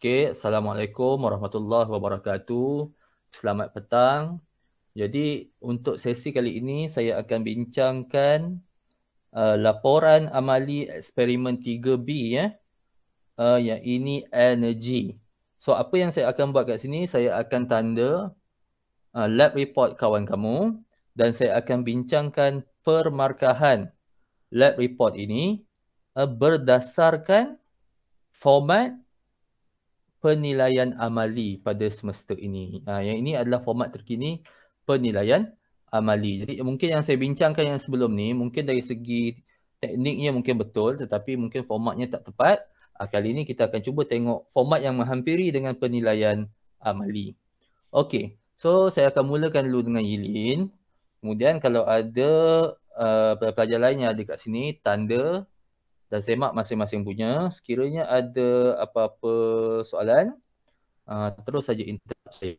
Okay, Assalamualaikum warahmatullahi wabarakatuh. Selamat petang. Jadi untuk sesi kali ini saya akan bincangkan uh, laporan amali eksperimen 3B ya. Eh. Uh, yang ini energy. So apa yang saya akan buat kat sini, saya akan tanda uh, lab report kawan kamu dan saya akan bincangkan permarkahan lab report ini uh, berdasarkan format penilaian amali pada semester ini. Uh, yang ini adalah format terkini penilaian amali. Jadi mungkin yang saya bincangkan yang sebelum ni, mungkin dari segi tekniknya mungkin betul tetapi mungkin formatnya tak tepat. Uh, kali ini kita akan cuba tengok format yang menghampiri dengan penilaian amali. Okey, so saya akan mulakan dulu dengan Yilin. Kemudian kalau ada uh, pelajar lain yang ada kat sini, tanda dan semak masing-masing punya. Sekiranya ada apa-apa soalan, uh, terus saja interrupt saya.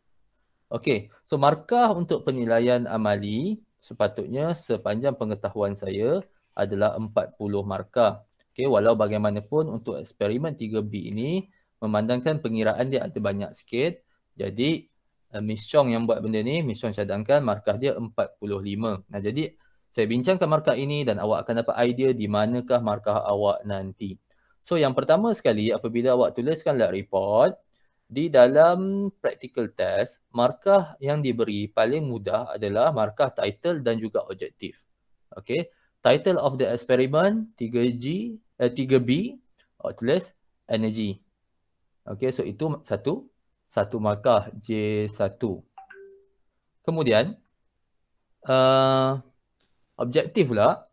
Okey, so markah untuk penilaian amali sepatutnya sepanjang pengetahuan saya adalah 40 markah. Okey, walau bagaimanapun untuk eksperimen 3B ini memandangkan pengiraan dia ada banyak sikit. Jadi, uh, Miss Chong yang buat benda ni, Miss Chong cadangkan markah dia 45. Nah, jadi saya bincangkan markah ini dan awak akan dapat idea di manakah markah awak nanti. So yang pertama sekali apabila awak tuliskan lab report, di dalam practical test, markah yang diberi paling mudah adalah markah title dan juga objektif. Okay. Title of the experiment 3G, eh, 3B, tulis energy. Okay, so itu satu. Satu markah J1. Kemudian, uh, objektif pula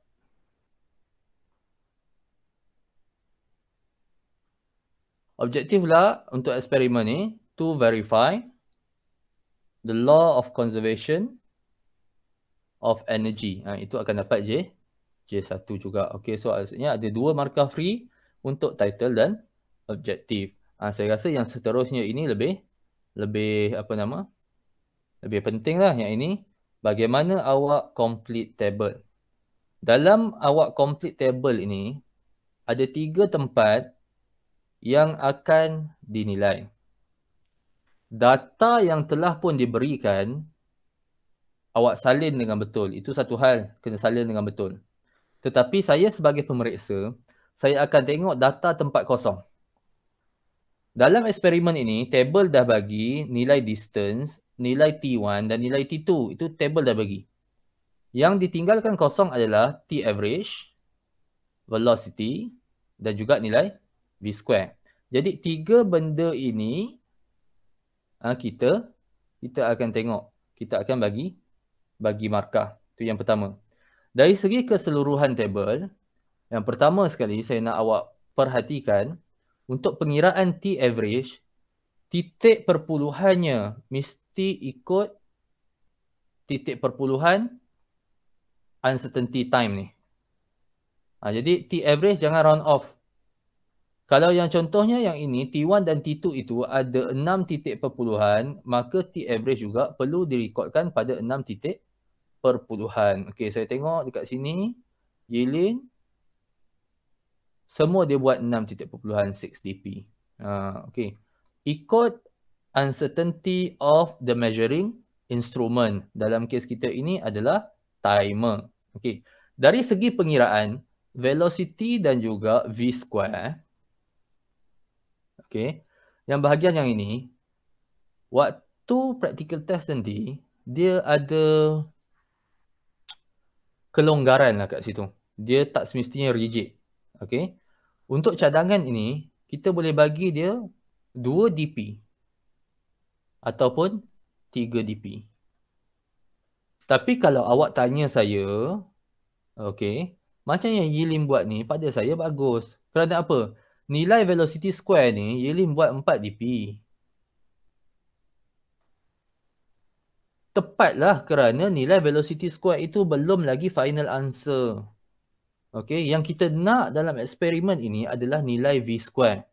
objektif pula untuk eksperimen ni to verify the law of conservation of energy ha, itu akan dapat J J1 juga okey so maksudnya ada dua markah free untuk title dan objektif ha, saya rasa yang seterusnya ini lebih lebih apa nama lebih penting lah yang ini bagaimana awak complete table dalam awak complete table ini ada tiga tempat yang akan dinilai. Data yang telah pun diberikan awak salin dengan betul. Itu satu hal kena salin dengan betul. Tetapi saya sebagai pemeriksa, saya akan tengok data tempat kosong. Dalam eksperimen ini, table dah bagi nilai distance, nilai T1 dan nilai T2. Itu table dah bagi. Yang ditinggalkan kosong adalah T average, velocity dan juga nilai V square. Jadi tiga benda ini ah, kita kita akan tengok. Kita akan bagi bagi markah. Itu yang pertama. Dari segi keseluruhan table, yang pertama sekali saya nak awak perhatikan untuk pengiraan T average, titik perpuluhannya mesti ikut titik perpuluhan uncertainty time ni. Ha, jadi T average jangan round off. Kalau yang contohnya yang ini T1 dan T2 itu ada 6 titik perpuluhan maka T average juga perlu direkodkan pada 6 titik perpuluhan. Okey saya tengok dekat sini Yilin semua dia buat 6 titik perpuluhan 6 dp. Ha, okay. Ikut uncertainty of the measuring instrument dalam kes kita ini adalah timer. Okey. Dari segi pengiraan, velocity dan juga v square. Okey. Yang bahagian yang ini, waktu practical test nanti, dia ada kelonggaran lah kat situ. Dia tak semestinya rigid. Okey. Untuk cadangan ini, kita boleh bagi dia 2 dp ataupun 3 dp. Tapi kalau awak tanya saya, okey, macam yang Yilin buat ni pada saya bagus. Kerana apa? Nilai velocity square ni Yilin buat 4 dp. Tepatlah kerana nilai velocity square itu belum lagi final answer. Okey, yang kita nak dalam eksperimen ini adalah nilai V square.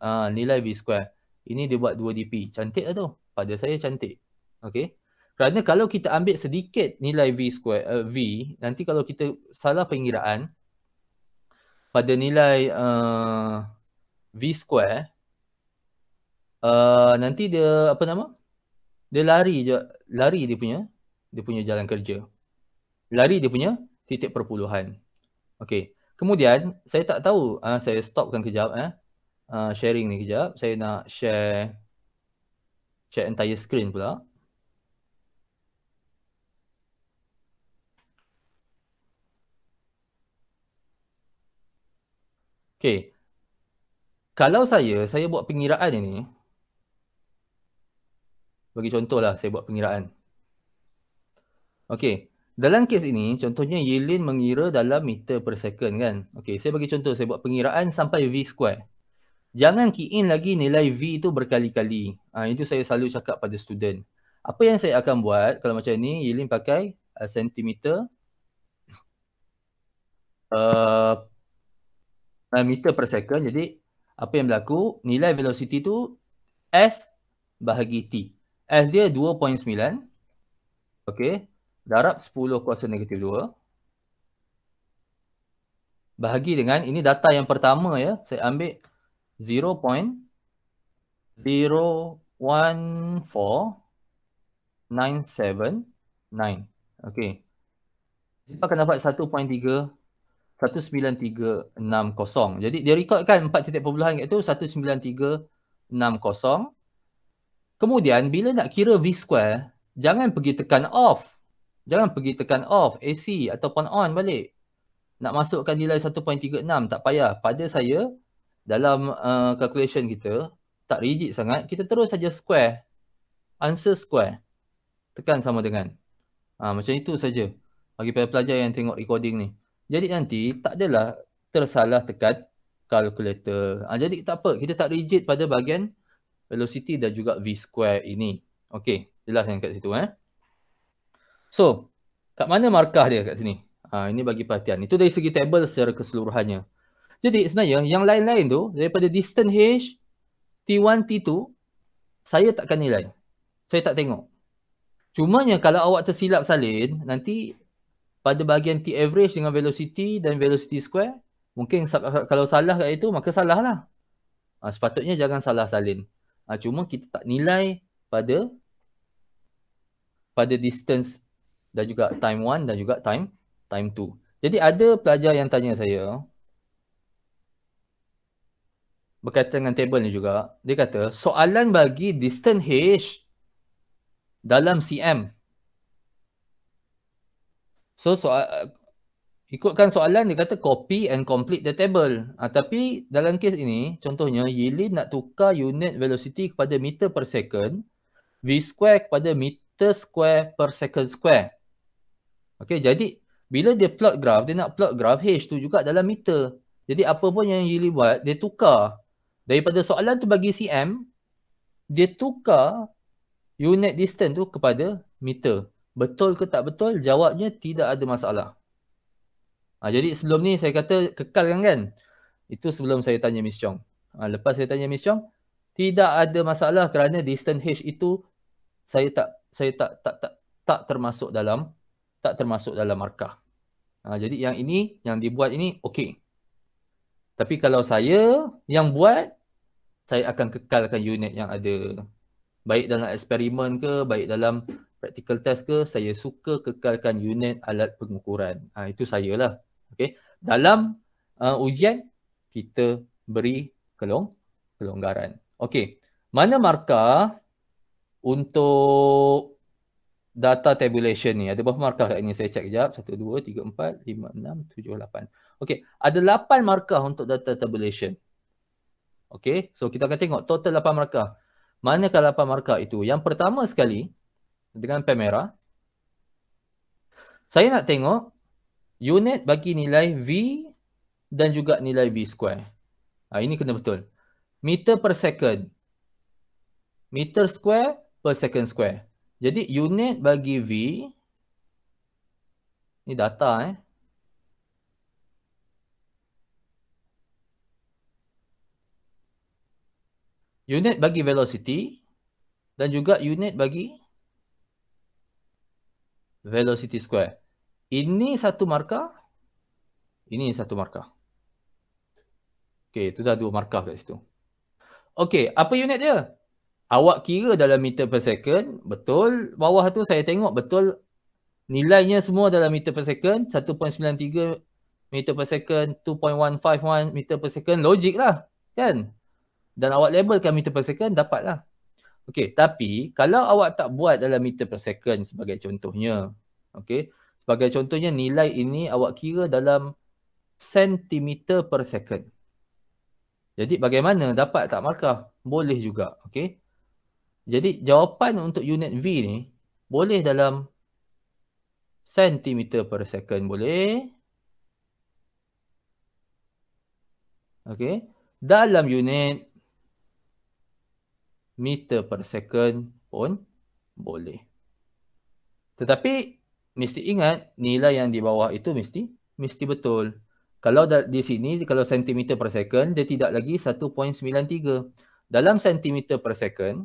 Ah, nilai V square. Ini dia buat 2 dp. Cantik lah tu. Pada saya cantik. Okey. Kerana kalau kita ambil sedikit nilai V square uh, V, nanti kalau kita salah pengiraan pada nilai uh, V square, uh, nanti dia apa nama? Dia lari je, lari dia punya, dia punya jalan kerja. Lari dia punya titik perpuluhan. Okey. Kemudian, saya tak tahu, uh, saya stopkan kejap eh. Uh, sharing ni kejap. Saya nak share share entire screen pula. Okay. Kalau saya, saya buat pengiraan ini. Bagi contohlah, saya buat pengiraan. Okay. Dalam kes ini, contohnya Yilin mengira dalam meter per second kan. Okay, saya bagi contoh. Saya buat pengiraan sampai V square. Jangan key in lagi nilai V itu berkali-kali. Ha, itu saya selalu cakap pada student. Apa yang saya akan buat kalau macam ni, Yilin pakai sentimeter. Uh, uh, meter per second. Jadi apa yang berlaku? Nilai velocity tu S bahagi T. S dia 2.9. Okey. Darab 10 kuasa negatif 2. Bahagi dengan, ini data yang pertama ya. Saya ambil 0.014979. Okey. Kita akan dapat 19360. Jadi dia record kan empat titik perbelahan iaitu 19360. Kemudian bila nak kira V square, jangan pergi tekan off. Jangan pergi tekan off AC ataupun on balik. Nak masukkan nilai 1.36 tak payah. Pada saya dalam uh, calculation kita tak rigid sangat, kita terus saja square. Answer square. Tekan sama dengan. Ha, macam itu saja bagi pelajar yang tengok recording ni. Jadi nanti tak adalah tersalah tekan kalkulator. Ha, ah, jadi tak apa, kita tak rigid pada bahagian velocity dan juga v square ini. Okey, jelas yang kat situ eh. So, kat mana markah dia kat sini? Ha, ini bagi perhatian. Itu dari segi table secara keseluruhannya. Jadi sebenarnya yang lain-lain tu daripada distance h t1 t2 saya takkan nilai. Saya tak tengok. Cumanya kalau awak tersilap salin, nanti pada bahagian T average dengan velocity dan velocity square mungkin kalau salah kat itu maka salah lah ha, ah, sepatutnya jangan salah salin ha, ah, cuma kita tak nilai pada pada distance dan juga time one dan juga time time two. jadi ada pelajar yang tanya saya berkaitan dengan table ni juga dia kata soalan bagi distance H dalam CM So soal ikutkan soalan dia kata copy and complete the table. Ha, tapi dalam kes ini contohnya Yilin nak tukar unit velocity kepada meter per second, v square kepada meter square per second square. Okay. jadi bila dia plot graf, dia nak plot graf h tu juga dalam meter. Jadi apa pun yang Yilin buat, dia tukar daripada soalan tu bagi cm, dia tukar unit distance tu kepada meter. Betul ke tak betul? Jawabnya tidak ada masalah. Ha, jadi sebelum ni saya kata kekal kan kan? Itu sebelum saya tanya Miss Chong. Ha, lepas saya tanya Miss Chong, tidak ada masalah kerana distant H itu saya tak saya tak tak tak, tak termasuk dalam tak termasuk dalam markah. Ha, jadi yang ini yang dibuat ini okey. Tapi kalau saya yang buat saya akan kekalkan unit yang ada baik dalam eksperimen ke baik dalam practical test ke, saya suka kekalkan unit alat pengukuran. Ha, itu saya lah. Okay. Dalam uh, ujian, kita beri kelong kelonggaran. Okay. Mana markah untuk data tabulation ni? Ada berapa markah kat ni? Saya cek kejap. 1, 2, 3, 4, 5, 6, 7, 8. Okay. Ada 8 markah untuk data tabulation. Okay. So kita akan tengok total 8 markah. Manakah 8 markah itu? Yang pertama sekali, dengan pen merah. Saya nak tengok unit bagi nilai V dan juga nilai V square. Ha, ini kena betul. Meter per second. Meter square per second square. Jadi unit bagi V. Ini data eh. Unit bagi velocity dan juga unit bagi velocity square. Ini satu markah. Ini satu markah. Okey, itu dah dua markah kat situ. Okey, apa unit dia? Awak kira dalam meter per second, betul. Bawah tu saya tengok betul nilainya semua dalam meter per second. 1.93 meter per second, 2.151 meter per second. Logik lah, kan? Dan awak labelkan meter per second, dapatlah. Okey, tapi kalau awak tak buat dalam meter per second sebagai contohnya, okey, sebagai contohnya nilai ini awak kira dalam sentimeter per second. Jadi bagaimana dapat tak markah? Boleh juga, okey. Jadi jawapan untuk unit V ni boleh dalam sentimeter per second boleh. Okey. Dalam unit meter per second pun boleh. Tetapi mesti ingat nilai yang di bawah itu mesti mesti betul. Kalau di sini kalau sentimeter per second dia tidak lagi 1.93. Dalam sentimeter per second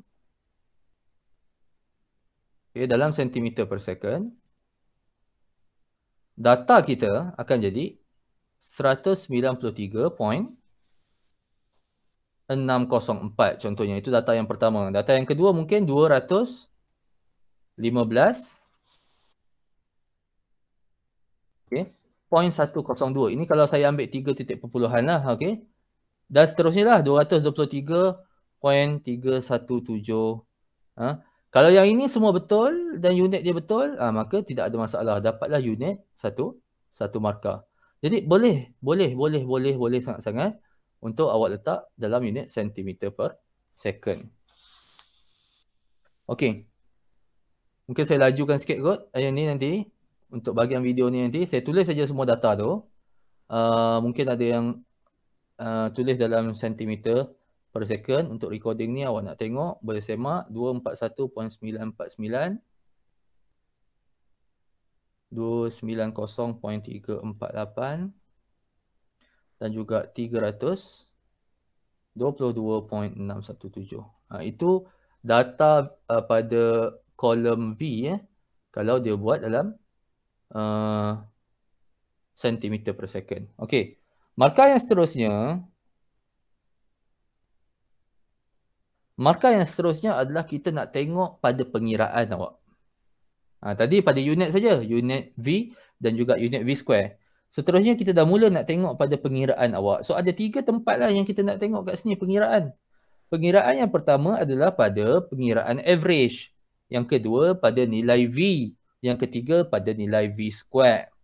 okay, dalam sentimeter per second data kita akan jadi 193. 604 contohnya itu data yang pertama data yang kedua mungkin 215 okey 0.102 ini kalau saya ambil tiga titik perpuluhan lah, okey dan seterusnya lah 223.317 ha? kalau yang ini semua betul dan unit dia betul ha, maka tidak ada masalah dapatlah unit satu satu markah jadi boleh boleh boleh boleh boleh sangat-sangat untuk awak letak dalam unit sentimeter per second. Okey. Mungkin saya lajukan sikit kot. Yang ni nanti untuk bagian video ni nanti saya tulis saja semua data tu. Uh, mungkin ada yang uh, tulis dalam sentimeter per second untuk recording ni awak nak tengok boleh semak 241.949 290.348 dan juga 322.617. Ha, itu data uh, pada kolom V ya, kalau dia buat dalam uh, sentimeter uh, per second. Okey, markah yang seterusnya Markah yang seterusnya adalah kita nak tengok pada pengiraan awak. Ha, tadi pada unit saja, unit V dan juga unit V square. Seterusnya kita dah mula nak tengok pada pengiraan awak. So ada tiga tempat lah yang kita nak tengok kat sini pengiraan. Pengiraan yang pertama adalah pada pengiraan average. Yang kedua pada nilai V. Yang ketiga pada nilai V square.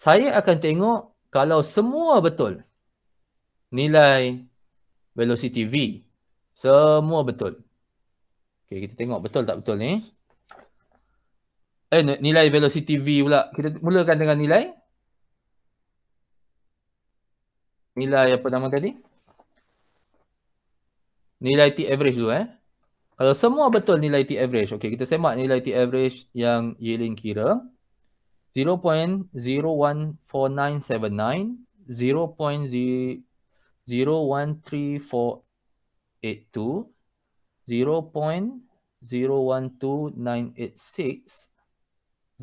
Saya akan tengok kalau semua betul nilai velocity V. Semua betul. Okay, kita tengok betul tak betul ni. Eh? eh nilai velocity v pula kita mulakan dengan nilai nilai apa nama tadi nilai t average tu eh kalau semua betul nilai t average okay kita semak nilai t average yang yielding kira 0.014979 0.013482 0.012986 0.008989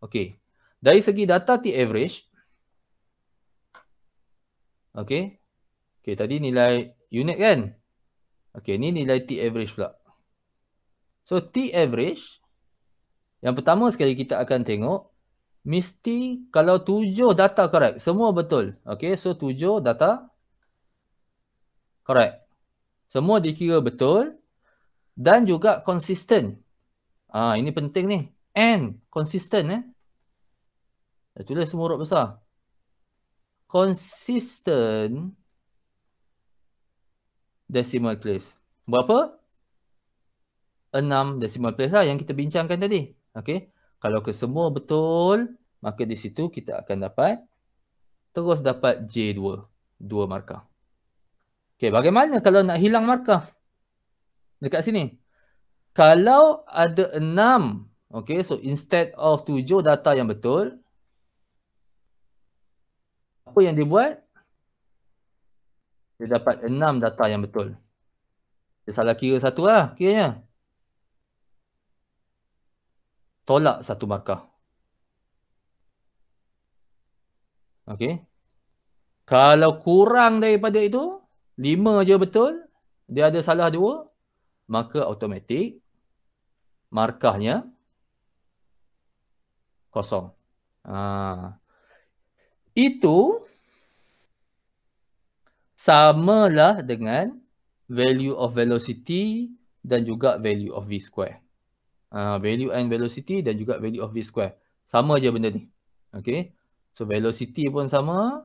Okay. Dari segi data T average. Okay. Okay. Tadi nilai unit kan? Okay. Ni nilai T average pula. So T average yang pertama sekali kita akan tengok mesti kalau tujuh data correct semua betul. Okay so tujuh data correct. Semua dikira betul dan juga konsisten. Ah ha, ini penting ni. And konsisten eh. Saya tulis semua huruf besar. Consistent decimal place. Berapa? enam decimal place lah yang kita bincangkan tadi. Okey. Kalau ke semua betul, maka di situ kita akan dapat terus dapat J2. Dua markah. Okey, bagaimana kalau nak hilang markah? Dekat sini. Kalau ada enam, okey, so instead of tujuh data yang betul, apa yang dia buat? Dia dapat enam data yang betul. Dia salah kira satu lah, kiranya tolak satu markah. Okey. Kalau kurang daripada itu, lima je betul, dia ada salah dua, maka automatik markahnya kosong. Ha. Itu samalah dengan value of velocity dan juga value of v square. Ah, value and velocity dan juga value of v square. Sama je benda ni. Okay. So velocity pun sama.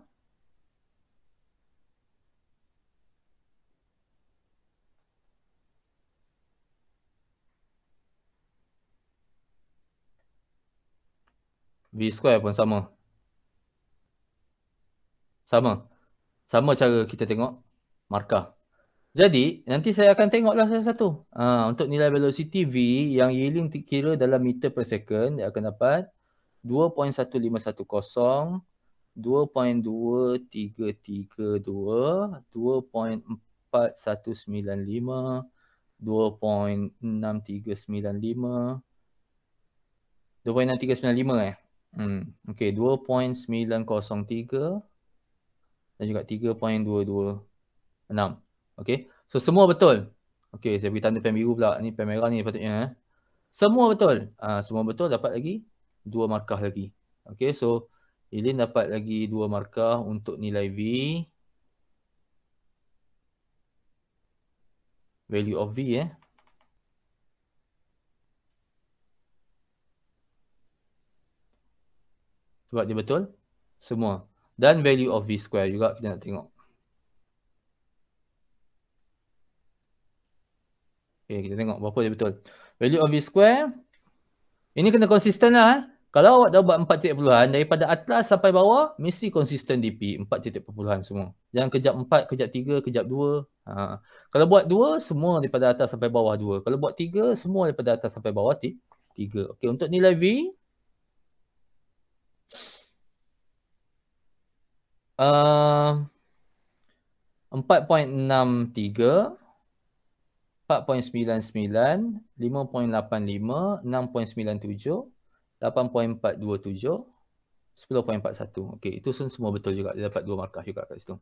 V square pun sama. Sama. Sama cara kita tengok markah. Jadi, nanti saya akan tengoklah satu-satu. Ha, untuk nilai velocity V yang yielding kira dalam meter per second, dia akan dapat 2.15102, 2.2392, 2.4195, 2.6395. 2.6395 eh. Hmm. Okay, 2.903 dan juga 3.226. Okay. So semua betul. Okay. Saya beri tanda pen biru pula. Ni pen merah ni patutnya. Eh. Semua betul. Uh, semua betul dapat lagi dua markah lagi. Okay. So Ilin dapat lagi dua markah untuk nilai V. Value of V eh. Sebab dia betul. Semua. Dan value of V square juga kita nak tengok. Okay, kita tengok berapa dia betul. Value of V square. Ini kena konsisten lah. Eh. Kalau awak dah buat 4 titik puluhan, daripada atas sampai bawah, mesti konsisten DP 4 titik puluhan semua. Jangan kejap 4, kejap 3, kejap 2. Ha. Kalau buat 2, semua daripada atas sampai bawah 2. Kalau buat 3, semua daripada atas sampai bawah 3. Okay, untuk nilai V, Uh, 4.63 10.41, okay, itu semua betul juga, dia dapat dua markah juga kat situ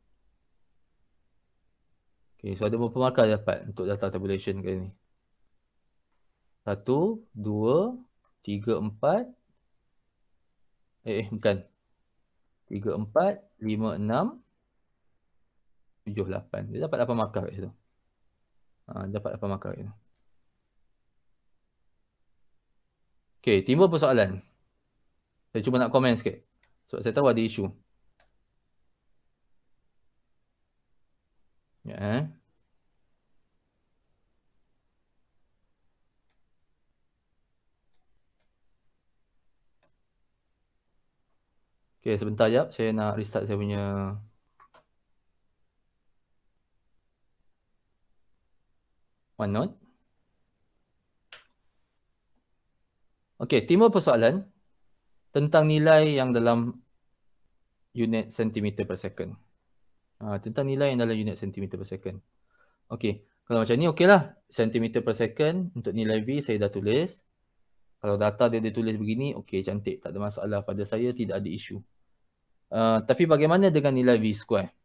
okay, so ada berapa markah dapat untuk data tabulation kali sini 1, 2, 3, 4 eh, eh bukan 3, 4, 5, 6 7, 8, dia dapat 8 markah kat situ Ah, dapat 8 markah itu. Okey, timbul apa Saya cuma nak komen sikit. Sebab so, saya tahu ada isu. Ya. Yeah. Okey, sebentar jap. Saya nak restart saya punya One note. Okey, timbul persoalan tentang nilai yang dalam unit sentimeter per second. Uh, tentang nilai yang dalam unit sentimeter per second. Okay, kalau macam ni okeylah. sentimeter per second untuk nilai V saya dah tulis. Kalau data dia ditulis begini, okey cantik. Tak ada masalah pada saya, tidak ada isu. Uh, tapi bagaimana dengan nilai V square?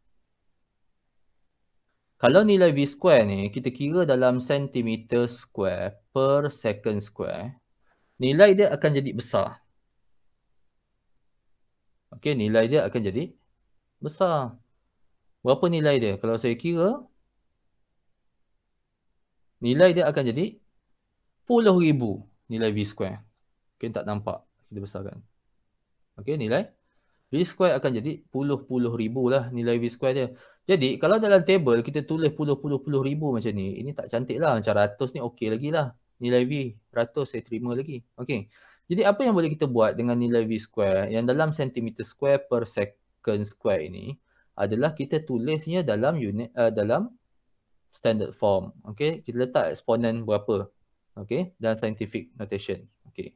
Kalau nilai V square ni kita kira dalam centimeter square per second square, nilai dia akan jadi besar. Okey, nilai dia akan jadi besar. Berapa nilai dia? Kalau saya kira, nilai dia akan jadi puluh ribu nilai V square. Mungkin tak nampak, kita besarkan. Okey, nilai V square akan jadi puluh puluh ribu lah nilai V square dia. Jadi kalau dalam table kita tulis puluh-puluh-puluh ribu macam ni, ini tak cantik lah. Macam ratus ni okey lagi lah. Nilai V ratus saya terima lagi. Okey. Jadi apa yang boleh kita buat dengan nilai V square yang dalam centimeter square per second square ini adalah kita tulisnya dalam unit uh, dalam standard form. Okey. Kita letak eksponen berapa. Okey. Dan scientific notation. Okey.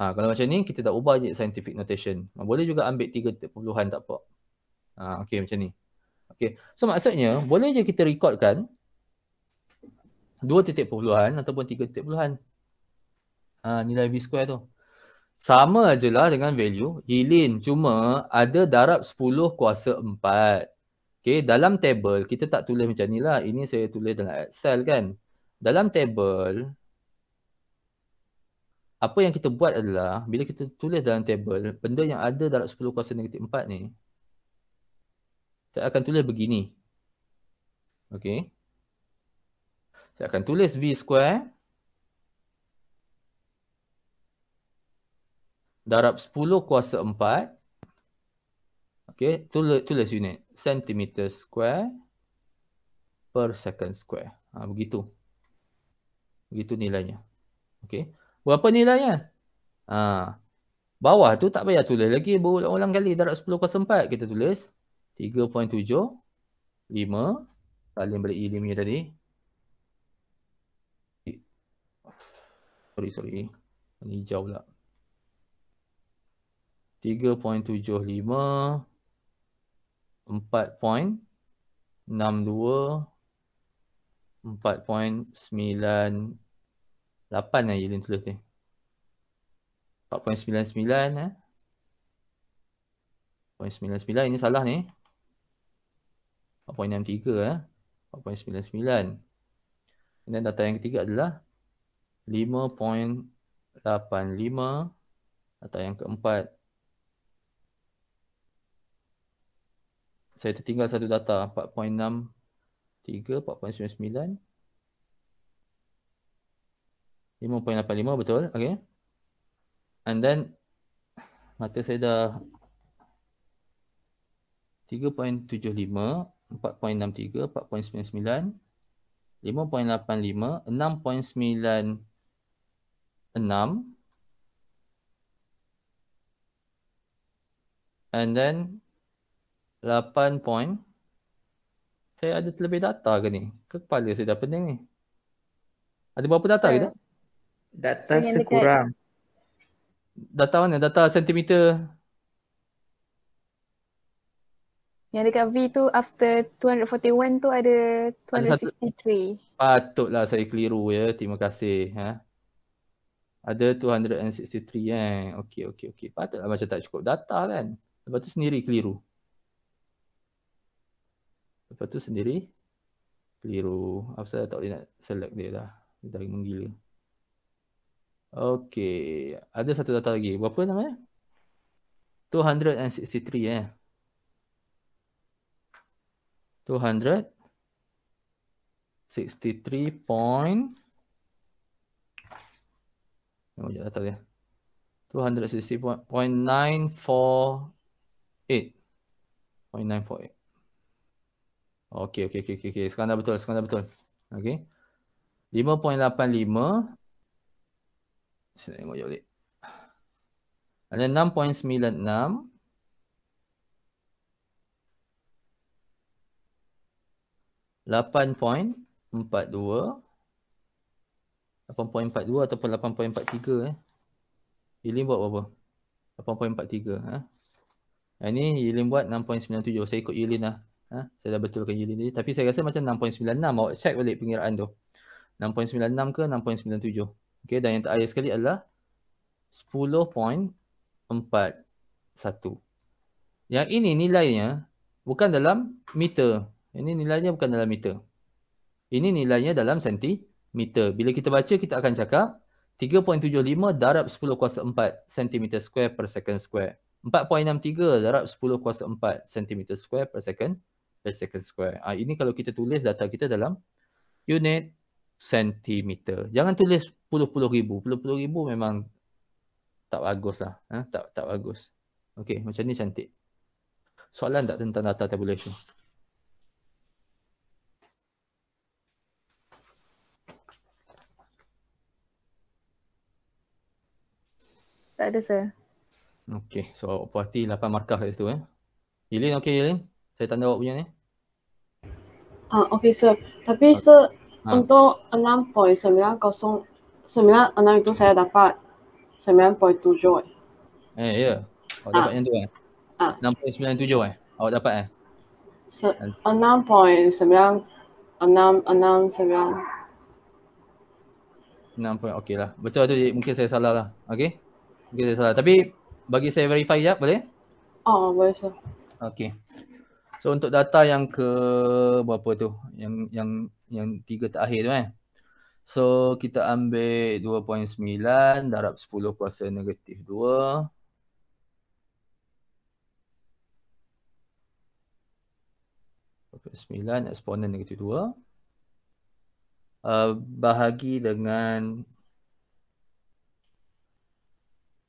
Ha, kalau macam ni kita tak ubah je scientific notation. Boleh juga ambil tiga puluhan tak apa. Ha, okey macam ni. Okay. So maksudnya boleh je kita rekodkan dua titik puluhan ataupun tiga titik puluhan ha, nilai V square tu. Sama je lah dengan value Yilin cuma ada darab 10 kuasa 4. Okay, dalam table kita tak tulis macam ni lah. Ini saya tulis dalam Excel kan. Dalam table, apa yang kita buat adalah bila kita tulis dalam table, benda yang ada darab 10 kuasa negatif 4 ni, saya akan tulis begini. Okey. Saya akan tulis V square darab 10 kuasa 4. Okey, tulis tulis unit centimeter square per second square. Ha, begitu. Begitu nilainya. Okey. Berapa nilainya? Ha. Bawah tu tak payah tulis lagi berulang-ulang kali darab 10 kuasa 4 kita tulis 3.7 5 salin balik ilimnya e e tadi sorry sorry ini hijau pula 3.75 4.62 4.98 ilim tulis ni 4.99 eh 0.99 ini salah ni 4.63, 4.99 dan data yang ketiga adalah 5.85 data yang keempat saya tertinggal satu data 4.63 4.99 betul okay? and then mata saya dah 3.75 And then 8 point. Saya ada terlebih data ke ni? Kepala saya dah pening ni. Ada berapa data kita? Data sekurang. Data mana? Data sentimeter Yang dekat V tu after 241 tu ada 263. Patutlah saya keliru ya. Terima kasih. Ha? Ada 263 eh. Okey, okey, okey. Patutlah macam tak cukup data kan. Lepas tu sendiri keliru. Lepas tu sendiri keliru. Apa saya tak boleh nak select dia lah. Dia dah menggila. Okey. Ada satu data lagi. Berapa namanya? 263 eh. 263 point Tengok je data dia 260.948 0.948 Okay, okay, okay, okay, sekarang dah betul, sekarang dah betul Okay 5.85 Saya tengok je balik Ada 6.96 6.96 8.42 ataupun 8.43 eh. Yiling buat berapa? 8.43 eh. Ha? Yang ni Yiling buat 6.97. Saya ikut Yiling lah. Eh. Saya dah betulkan Yiling ni. Tapi saya rasa macam 6.96. Mau check balik pengiraan tu. 6.96 ke 6.97. Okay. Dan yang terakhir sekali adalah 10.41. Yang ini nilainya bukan dalam meter. Ini nilainya bukan dalam meter. Ini nilainya dalam sentimeter. Bila kita baca, kita akan cakap 3.75 darab 10 kuasa 4 cm square per second square. 4.63 darab 10 kuasa 4 cm square per second per second square. Ha, ini kalau kita tulis data kita dalam unit sentimeter. Jangan tulis puluh-puluh ribu. Puluh-puluh ribu memang tak bagus lah. Ha, tak, tak bagus. Okay macam ni cantik. Soalan tak tentang data tabulation? Tak ada, sir. Okay, so puas hati 8 markah kat situ eh. Yelin, okay Yelin? Saya tanda awak punya ni. Ah, uh, okay sir. Tapi uh, sir, uh. untuk 6.96 itu saya dapat sembilan point tujuh. Eh. eh, ya. Awak dapat uh. yang tu kan? Eh? Ah. point sembilan tujuh, eh? Awak dapat eh? enam point sembilan enam enam sembilan. Enam point, okey lah. Betul tu mungkin saya salah lah. Okey? Okay, saya salah. Tapi bagi saya verify jap boleh? Ah, oh, boleh sir. Okay. So untuk data yang ke berapa tu? Yang yang yang tiga terakhir tu kan. So kita ambil 2.9 darab 10 kuasa negatif 2. Sembilan eksponen negatif dua uh, bahagi dengan 0.01087987.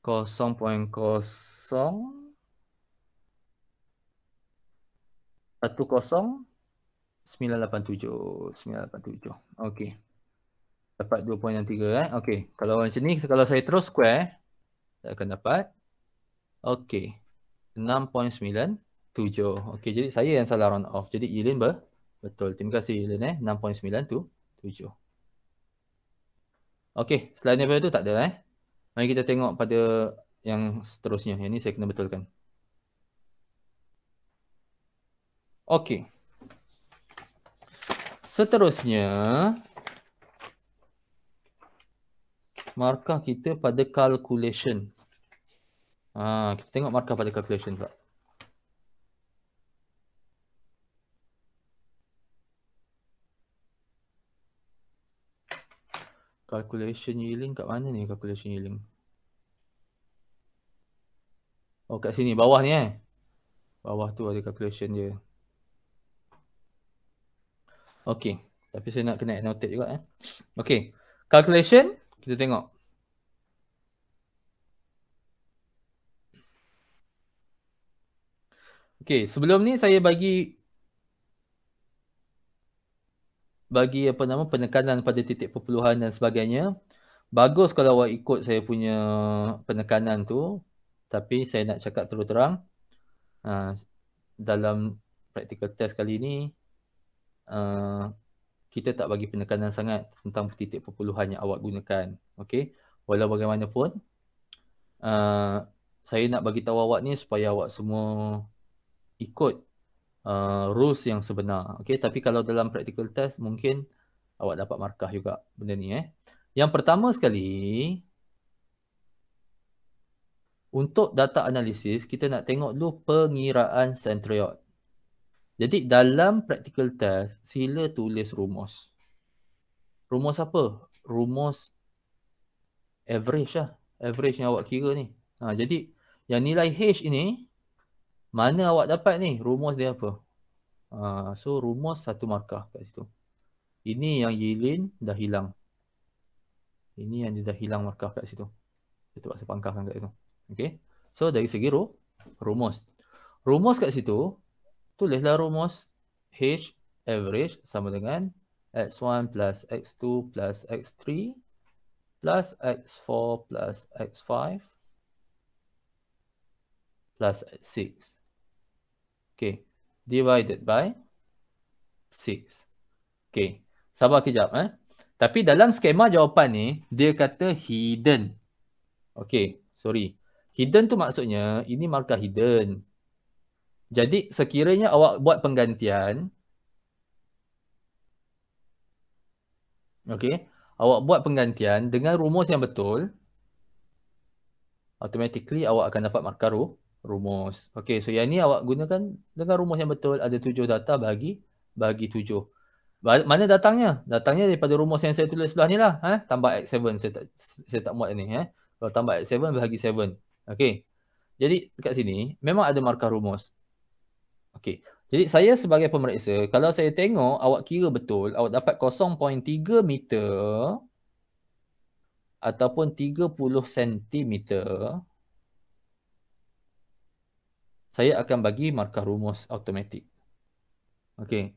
Okey. Dapat 2.63 eh. Okey. Kalau macam ni, kalau saya terus square, eh, saya akan dapat. Okey. 6.97. Okey. Jadi saya yang salah round off. Jadi Elin ber betul. Terima kasih Elin eh. 6.97. Okey. Selain daripada tu tak ada eh. Mari kita tengok pada yang seterusnya. Yang ni saya kena betulkan. Okey. Seterusnya markah kita pada calculation. ha, kita tengok markah pada calculation pula. Calculation yielding kat mana ni calculation yielding? Oh kat sini bawah ni eh. Bawah tu ada calculation dia. Okay. Tapi saya nak kena annotate juga eh. Okay. Calculation. Kita tengok. Okay. Sebelum ni saya bagi bagi apa nama penekanan pada titik perpuluhan dan sebagainya bagus kalau awak ikut saya punya penekanan tu tapi saya nak cakap terus terang uh, dalam practical test kali ni uh, kita tak bagi penekanan sangat tentang titik perpuluhan yang awak gunakan okey walau bagaimanapun uh, saya nak bagi tahu awak ni supaya awak semua ikut uh, rules yang sebenar. Okay, tapi kalau dalam practical test mungkin awak dapat markah juga benda ni eh. Yang pertama sekali, untuk data analisis, kita nak tengok dulu pengiraan centroid. Jadi dalam practical test, sila tulis rumus. Rumus apa? Rumus average lah. Average yang awak kira ni. Ha, jadi yang nilai H ini, mana awak dapat ni rumus dia apa uh, so rumus satu markah kat situ ini yang Yilin dah hilang ini yang dia dah hilang markah kat situ kita terpaksa kan kat situ okay. so dari segi ru, rumus rumus kat situ tulislah rumus H average sama dengan X1 plus X2 plus X3 plus X4 plus X5 plus x6. Okey. Divided by 6. Okey. Sabar kejap eh. Tapi dalam skema jawapan ni, dia kata hidden. Okay, Sorry. Hidden tu maksudnya, ini markah hidden. Jadi sekiranya awak buat penggantian. okay, Awak buat penggantian dengan rumus yang betul. Automatically awak akan dapat markah rumus. Okey, so yang ni awak gunakan dengan rumus yang betul ada tujuh data bagi bagi tujuh. Mana datangnya? Datangnya daripada rumus yang saya tulis sebelah ni lah. Eh? Tambah X7. Saya tak, saya tak muat ni. Eh? Kalau tambah X7 bahagi 7. Okey. Jadi kat sini memang ada markah rumus. Okey. Jadi saya sebagai pemeriksa, kalau saya tengok awak kira betul, awak dapat 0.3 meter ataupun 30 sentimeter saya akan bagi markah rumus automatik. Okey.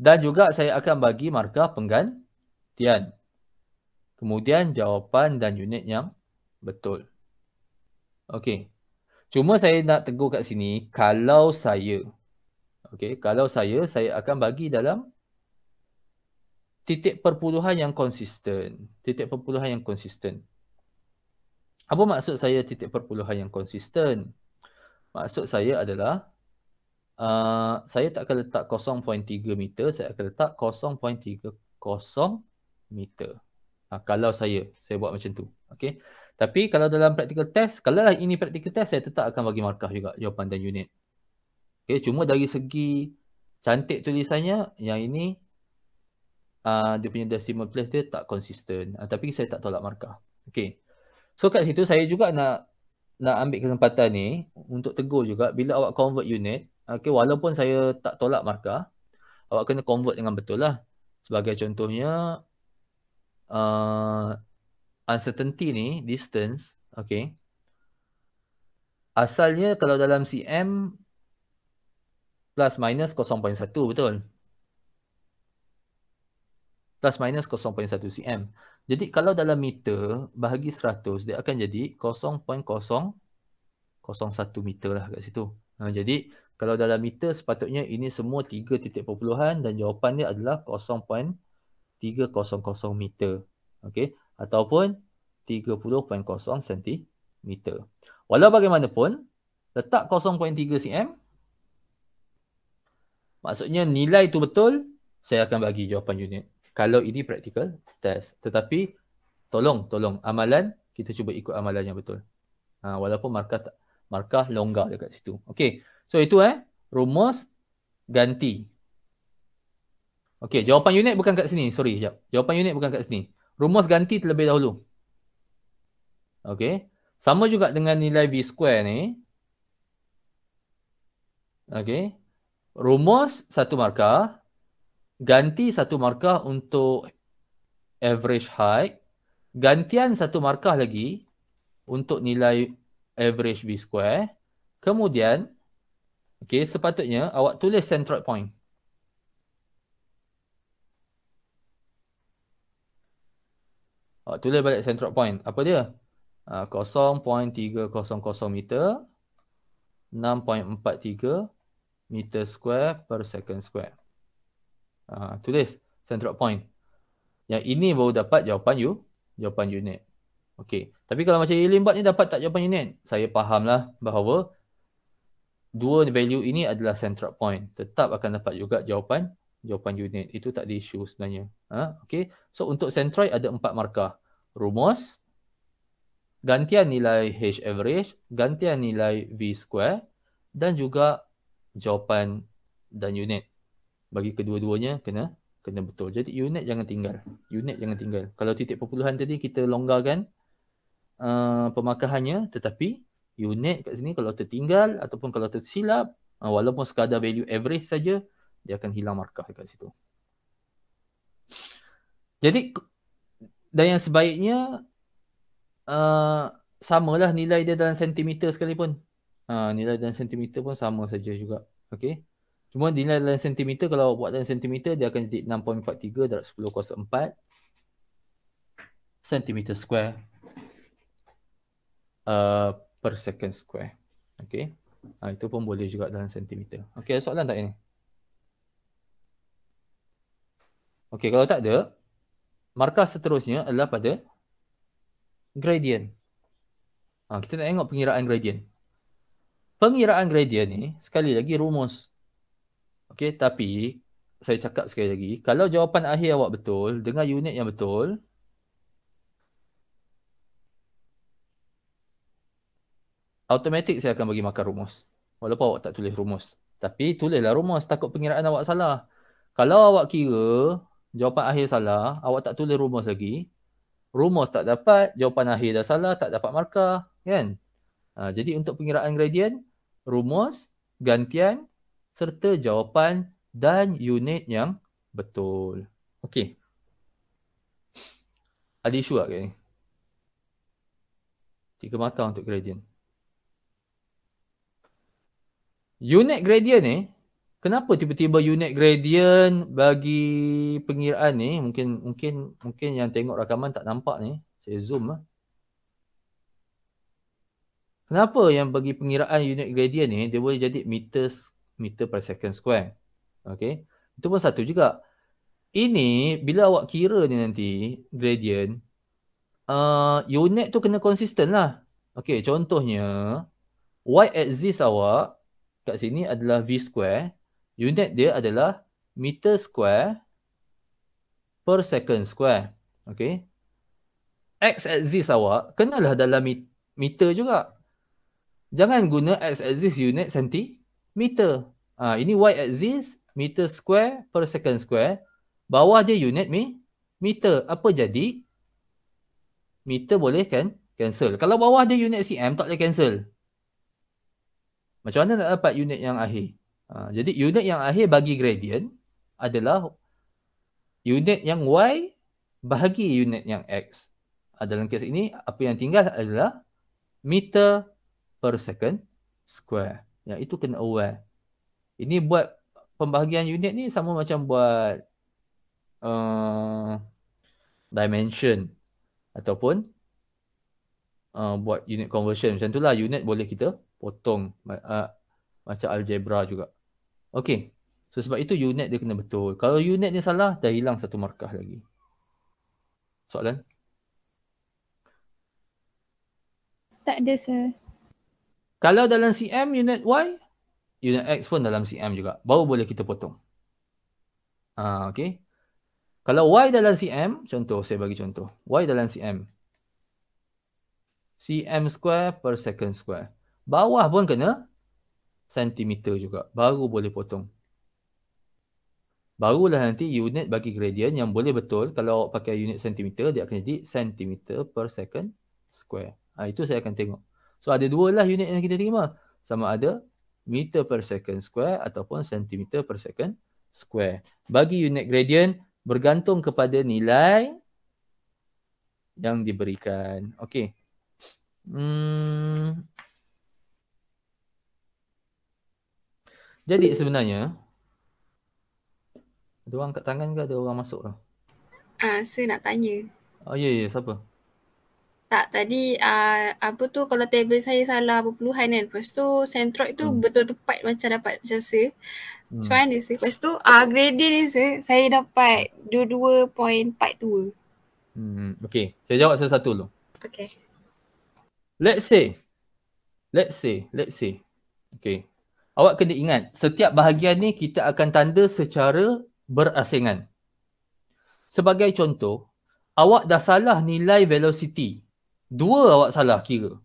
Dan juga saya akan bagi markah penggantian. Kemudian jawapan dan unit yang betul. Okey. Cuma saya nak tegur kat sini, kalau saya. Okey, kalau saya, saya akan bagi dalam titik perpuluhan yang konsisten. Titik perpuluhan yang konsisten. Apa maksud saya titik perpuluhan yang konsisten? Konsisten. Maksud saya adalah uh, saya tak akan letak 0.3 meter, saya akan letak 0.30 meter. Ha, kalau saya, saya buat macam tu. Okay. Tapi kalau dalam practical test, kalau lah ini practical test, saya tetap akan bagi markah juga jawapan dan unit. Okay. Cuma dari segi cantik tulisannya, yang ini uh, dia punya decimal place dia tak konsisten. Uh, tapi saya tak tolak markah. Okay. So kat situ saya juga nak nak ambil kesempatan ni untuk tegur juga bila awak convert unit, okay, walaupun saya tak tolak markah, awak kena convert dengan betul lah. Sebagai contohnya, uh, uncertainty ni, distance, okay, asalnya kalau dalam CM, plus minus 0.1 betul? Plus minus 0.1 CM. Jadi kalau dalam meter bahagi 100 dia akan jadi 0.001 meter lah kat situ. Ha, jadi kalau dalam meter sepatutnya ini semua tiga titik perpuluhan dan jawapan dia adalah 0.300 meter. Okey ataupun 30.0 cm. Walau bagaimanapun letak 0.3 cm maksudnya nilai tu betul saya akan bagi jawapan unit kalau ini practical test tetapi tolong tolong amalan kita cuba ikut amalan yang betul ha, walaupun markah tak, markah longgar dekat situ Okay, so itu eh rumus ganti Okay, jawapan unit bukan kat sini sorry jap jawapan unit bukan kat sini rumus ganti terlebih dahulu Okay, sama juga dengan nilai v square ni Okay, rumus satu markah ganti satu markah untuk average height gantian satu markah lagi untuk nilai average b square kemudian okey sepatutnya awak tulis centroid point awak tulis balik centroid point apa dia 0.300 ah, meter 6.43 meter square per second square uh, tulis centroid point. Yang ini baru dapat jawapan you, jawapan unit. Okey. Tapi kalau macam Ilim buat ni dapat tak jawapan unit? Saya lah bahawa dua value ini adalah centroid point. Tetap akan dapat juga jawapan jawapan unit. Itu tak ada isu sebenarnya. Ha? Okey. So untuk centroid ada empat markah. Rumus, gantian nilai H average, gantian nilai V square dan juga jawapan dan unit bagi kedua-duanya kena kena betul. Jadi unit jangan tinggal. Unit jangan tinggal. Kalau titik perpuluhan tadi kita longgarkan uh, pemakahannya tetapi unit kat sini kalau tertinggal ataupun kalau tersilap uh, walaupun sekadar value average saja dia akan hilang markah dekat situ. Jadi dan yang sebaiknya uh, lah nilai dia dalam sentimeter sekalipun. Uh, nilai dalam sentimeter pun sama saja juga. Okey. Cuma dinilai dalam sentimeter kalau awak buat dalam sentimeter dia akan jadi 6.43 darab 10 kuasa 4 sentimeter square uh, per second square. Okay. Ha, itu pun boleh juga dalam sentimeter. Okay, ada soalan tak ini? Okay, kalau tak ada, markah seterusnya adalah pada gradient. Ha, kita nak tengok pengiraan gradient. Pengiraan gradient ni, sekali lagi rumus Okay, tapi saya cakap sekali lagi, kalau jawapan akhir awak betul, dengan unit yang betul, automatik saya akan bagi makan rumus. Walaupun awak tak tulis rumus. Tapi tulislah rumus, takut pengiraan awak salah. Kalau awak kira jawapan akhir salah, awak tak tulis rumus lagi, rumus tak dapat, jawapan akhir dah salah, tak dapat markah. Kan? Ha, jadi untuk pengiraan gradient, rumus, gantian, serta jawapan dan unit yang betul. Okey. Ada isu tak ni? Tiga mata untuk gradient. Unit gradient ni, kenapa tiba-tiba unit gradient bagi pengiraan ni, mungkin mungkin mungkin yang tengok rakaman tak nampak ni, saya zoom lah. Kenapa yang bagi pengiraan unit gradient ni, dia boleh jadi meter meter per second square. Okay. Itu pun satu juga. Ini bila awak kira ni nanti gradient, uh, unit tu kena konsisten lah. Okay contohnya, y axis awak kat sini adalah v square. Unit dia adalah meter square per second square. Okay. X axis awak kenalah dalam meter juga. Jangan guna x axis unit centimeter meter. Ha, ini y axis meter square per second square. Bawah dia unit ni meter. Apa jadi? Meter boleh kan cancel. Kalau bawah dia unit cm tak boleh cancel. Macam mana nak dapat unit yang akhir? Ha, jadi unit yang akhir bagi gradient adalah unit yang y bahagi unit yang x. Ha, dalam kes ini apa yang tinggal adalah meter per second square. Ya, itu kena aware. Ini buat pembahagian unit ni sama macam buat uh, dimension ataupun uh, buat unit conversion. Macam itulah unit boleh kita potong uh, macam algebra juga. Okay. So sebab itu unit dia kena betul. Kalau unit dia salah, dah hilang satu markah lagi. Soalan? Tak ada, sir. Kalau dalam CM unit Y, unit X pun dalam CM juga. Baru boleh kita potong. Ha, okay. Kalau Y dalam CM, contoh saya bagi contoh. Y dalam CM. CM square per second square. Bawah pun kena sentimeter juga. Baru boleh potong. Barulah nanti unit bagi gradient yang boleh betul kalau awak pakai unit sentimeter, dia akan jadi sentimeter per second square. Ha, itu saya akan tengok. So ada dua lah unit yang kita terima. Sama ada meter per second square ataupun centimeter per second square. Bagi unit gradient bergantung kepada nilai yang diberikan. Okay. Hmm. Jadi sebenarnya ada orang angkat tangan ke ada orang masuk ke? Ah, uh, saya nak tanya. Oh, ya, yeah, ya. Yeah. Siapa? Tak, tadi uh, apa tu kalau table saya salah berpuluhan kan. Lepas tu centroid tu hmm. betul tepat macam dapat macam se. Macam mana se? Lepas tu uh, ah, gradient ni sih, saya dapat 22.42. Hmm, okay, saya jawab satu-satu dulu. Okay. Let's say, let's say, let's say. Okay. Awak kena ingat, setiap bahagian ni kita akan tanda secara berasingan. Sebagai contoh, awak dah salah nilai velocity dua awak salah kira.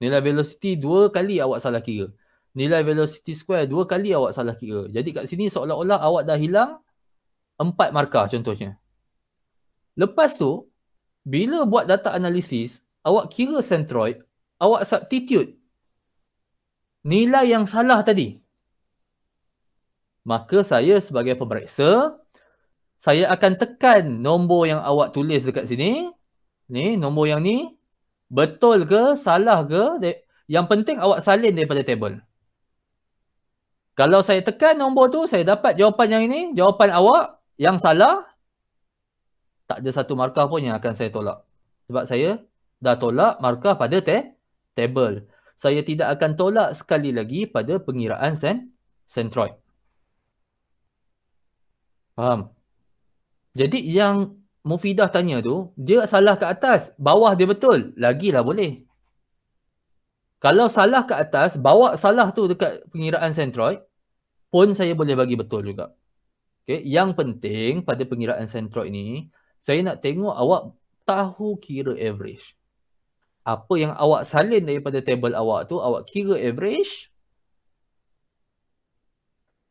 Nilai velocity dua kali awak salah kira. Nilai velocity square dua kali awak salah kira. Jadi kat sini seolah-olah awak dah hilang empat markah contohnya. Lepas tu, bila buat data analisis, awak kira centroid, awak substitute nilai yang salah tadi. Maka saya sebagai pemeriksa, saya akan tekan nombor yang awak tulis dekat sini. Ni, nombor yang ni, Betul ke, salah ke, yang penting awak salin daripada table. Kalau saya tekan nombor tu, saya dapat jawapan yang ini, jawapan awak yang salah, tak ada satu markah pun yang akan saya tolak. Sebab saya dah tolak markah pada te table. Saya tidak akan tolak sekali lagi pada pengiraan sen centroid. Faham? Jadi yang Mufidah tanya tu, dia salah ke atas, bawah dia betul, lagilah boleh. Kalau salah ke atas, bawa salah tu dekat pengiraan sentroid, pun saya boleh bagi betul juga. Okay. Yang penting pada pengiraan sentroid ni, saya nak tengok awak tahu kira average. Apa yang awak salin daripada table awak tu, awak kira average,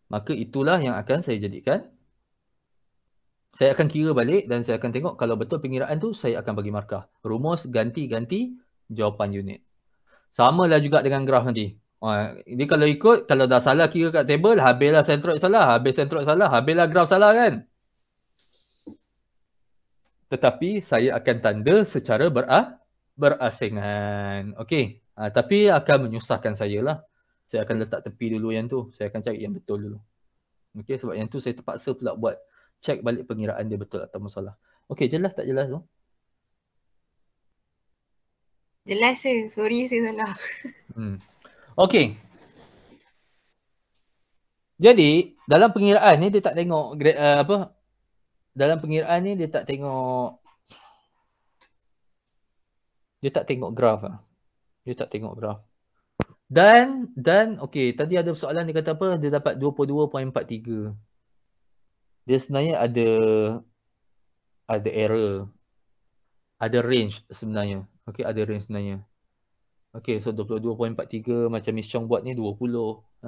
maka itulah yang akan saya jadikan saya akan kira balik dan saya akan tengok kalau betul pengiraan tu saya akan bagi markah. Rumus ganti-ganti jawapan unit. Sama lah juga dengan graf nanti. Jadi ha, kalau ikut, kalau dah salah kira kat table, habislah centroid salah, habis centroid salah, habislah graf salah kan. Tetapi saya akan tanda secara berah, berasingan. Okey. Uh, tapi akan menyusahkan saya lah. Saya akan letak tepi dulu yang tu. Saya akan cari yang betul dulu. Okey sebab yang tu saya terpaksa pula buat check balik pengiraan dia betul atau masalah. Okay jelas tak jelas tu? Jelas je. Sorry saya salah. Hmm. Okey. Jadi, dalam pengiraan ni dia tak tengok uh, apa? Dalam pengiraan ni dia tak tengok dia tak tengok graf lah. Dia tak tengok graf. Dan, dan, okay. tadi ada soalan dia kata apa? Dia dapat 22.43 dia sebenarnya ada ada error ada range sebenarnya okey ada range sebenarnya okey so 22.43 macam Miss Chong buat ni 20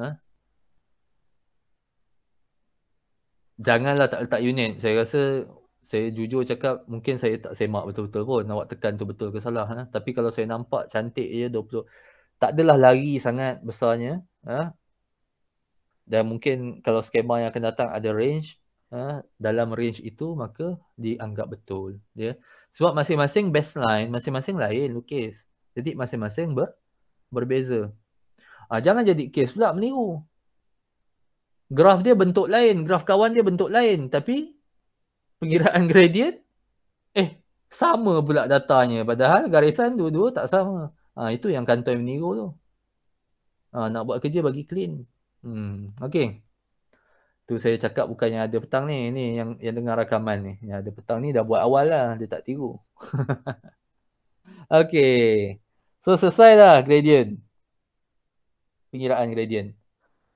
ha janganlah tak letak unit saya rasa saya jujur cakap mungkin saya tak semak betul-betul pun awak tekan tu betul ke salah ha? tapi kalau saya nampak cantik je 20 tak adalah lari sangat besarnya ha? dan mungkin kalau skema yang akan datang ada range uh, dalam range itu maka dianggap betul ya yeah. sebab masing-masing baseline masing-masing lain lukis jadi masing-masing ber, berbeza uh, jangan jadi case pula meniru graf dia bentuk lain graf kawan dia bentuk lain tapi pengiraan gradient eh sama pula datanya padahal garisan dua-dua tak sama ha, itu yang kantoi meniru tu ha, nak buat kerja bagi clean hmm okey tu saya cakap bukan yang ada petang ni ni yang yang dengar rakaman ni yang ada petang ni dah buat awal lah dia tak tiru okey so selesai lah gradient pengiraan gradient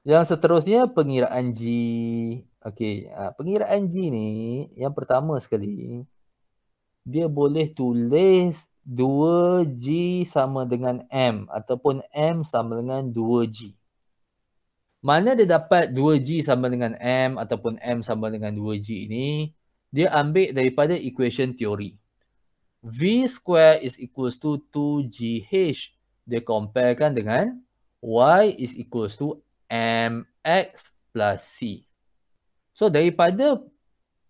yang seterusnya pengiraan G okey ha, pengiraan G ni yang pertama sekali dia boleh tulis 2G sama dengan M ataupun M sama dengan 2G mana dia dapat 2G sama dengan M ataupun M sama dengan 2G ini, dia ambil daripada equation teori. V square is equals to 2GH. Dia comparekan dengan Y is equals to MX plus C. So daripada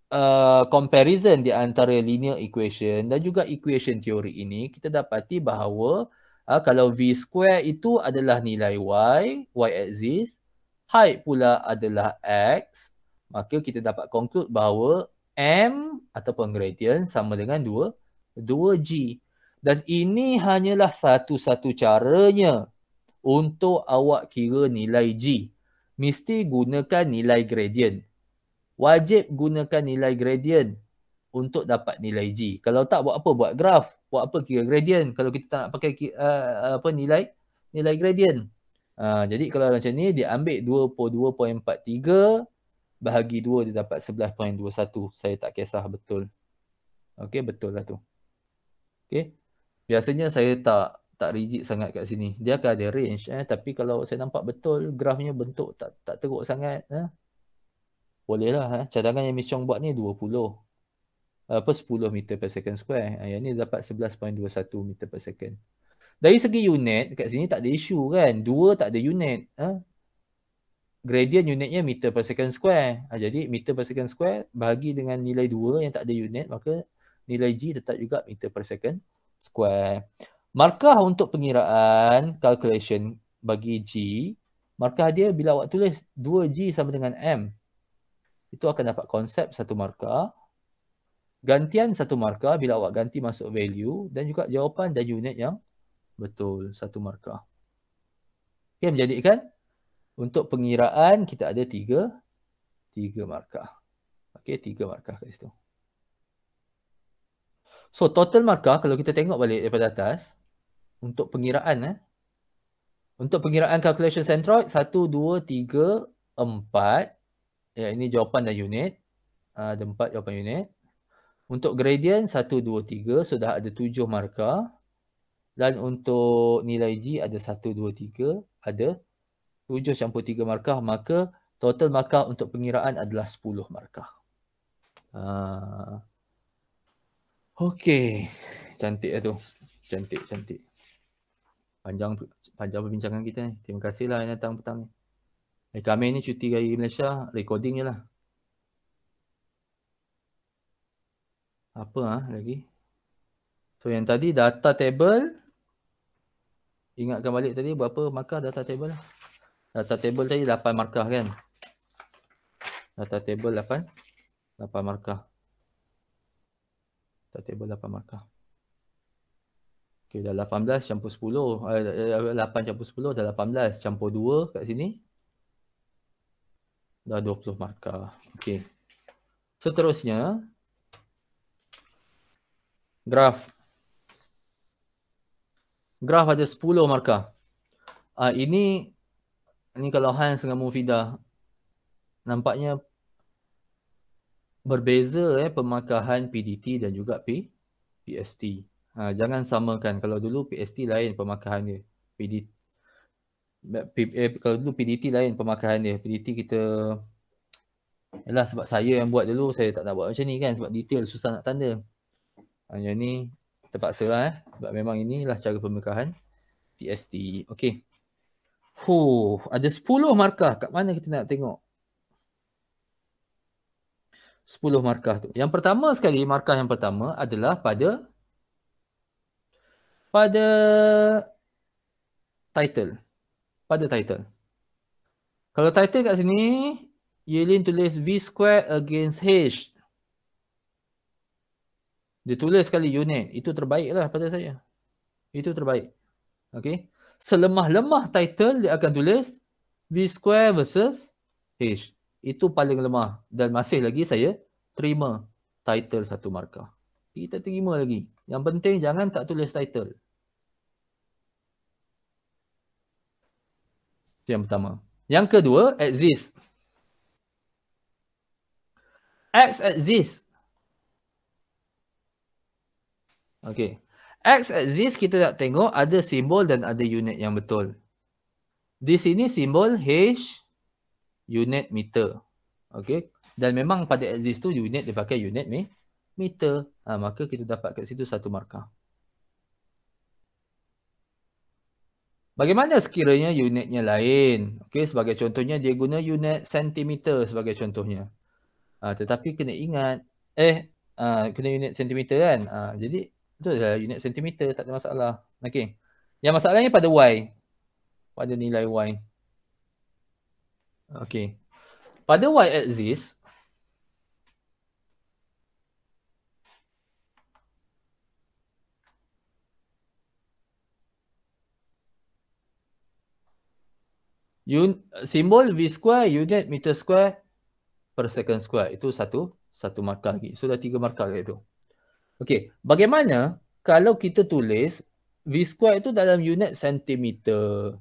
uh, comparison di antara linear equation dan juga equation teori ini, kita dapati bahawa uh, kalau V square itu adalah nilai Y, Y exists, height pula adalah x, maka kita dapat conclude bahawa m ataupun gradient sama dengan 2, 2g. Dan ini hanyalah satu-satu caranya untuk awak kira nilai g. Mesti gunakan nilai gradient. Wajib gunakan nilai gradient untuk dapat nilai g. Kalau tak buat apa? Buat graf. Buat apa kira gradient kalau kita tak nak pakai uh, apa nilai nilai gradient. Ha, jadi kalau macam ni dia ambil 22.43 bahagi 2 dia dapat 11.21. Saya tak kisah betul. Okey betul lah tu. Okey. Biasanya saya tak tak rigid sangat kat sini. Dia akan ada range eh tapi kalau saya nampak betul grafnya bentuk tak tak teruk sangat eh. Boleh lah eh. Cadangan yang Miss Chong buat ni 20. Apa 10 meter per second square. Yang ni dapat 11.21 meter per second. Dari segi unit, dekat sini tak ada isu kan. Dua tak ada unit. Ha? Gradient unitnya meter per second square. Ha, jadi meter per second square bahagi dengan nilai dua yang tak ada unit, maka nilai G tetap juga meter per second square. Markah untuk pengiraan calculation bagi G, markah dia bila awak tulis 2G sama dengan M. Itu akan dapat konsep satu markah. Gantian satu markah bila awak ganti masuk value dan juga jawapan dan unit yang betul satu markah. Okey menjadikan untuk pengiraan kita ada tiga tiga markah. Okey tiga markah kat situ. So total markah kalau kita tengok balik daripada atas untuk pengiraan eh. Untuk pengiraan calculation centroid 1 2 3 4 ya ini jawapan dan unit ah, ada empat jawapan unit. Untuk gradient 1 2 3 sudah ada tujuh markah. Dan untuk nilai G ada 1, 2, 3, ada 7 campur 3 markah. Maka total markah untuk pengiraan adalah 10 markah. Uh, Okey, cantik lah tu. Cantik, cantik. Panjang panjang perbincangan kita ni. Terima kasih lah yang datang petang ni. Hari eh, kami ni cuti gaya Malaysia, recording je lah. Apa ah lagi? So yang tadi data table, ingatkan balik tadi berapa markah data table lah? data table tadi 8 markah kan data table 8 8 markah data table 8 markah okay dah 18 campur 10 eh, 8 eh, campur 10 dah 18 campur 2 kat sini dah 20 markah okay seterusnya graf Graf ada 10 markah. Uh, ini ini kalau Hans dengan Mufida nampaknya berbeza eh pemakahan PDT dan juga P, PST. Uh, ah, jangan samakan kalau dulu PST lain pemakahan dia. PDT P, eh, kalau dulu PDT lain pemakahan dia. PDT kita ialah sebab saya yang buat dulu saya tak nak buat macam ni kan sebab detail susah nak tanda. Uh, yang ni terpaksa lah eh. Sebab memang inilah cara pemikahan PST. Okay. Huh, ada 10 markah. Kat mana kita nak tengok? 10 markah tu. Yang pertama sekali, markah yang pertama adalah pada pada title. Pada title. Kalau title kat sini, Yelin tulis V square against H. Dia tulis sekali unit. Itu terbaik lah pada saya. Itu terbaik. Okay. Selemah-lemah title dia akan tulis V square versus H. Itu paling lemah. Dan masih lagi saya terima title satu markah. Kita terima lagi. Yang penting jangan tak tulis title. Itu yang pertama. Yang kedua, exist. X exist. Okay. X axis kita nak tengok ada simbol dan ada unit yang betul. Di sini simbol H unit meter. Okay. Dan memang pada axis tu unit dia pakai unit ni meter. Ha, maka kita dapat kat situ satu markah. Bagaimana sekiranya unitnya lain? Okay, sebagai contohnya dia guna unit sentimeter sebagai contohnya. Ha, tetapi kena ingat, eh ha, kena unit sentimeter kan? Ha, jadi betul lah unit sentimeter tak ada masalah. Okey. Yang masalahnya pada Y. Pada nilai Y. Okey. Pada Y axis Un, simbol V square unit meter square per second square. Itu satu. Satu markah lagi. So dah tiga markah lagi tu. Okey, bagaimana kalau kita tulis V square itu dalam unit sentimeter?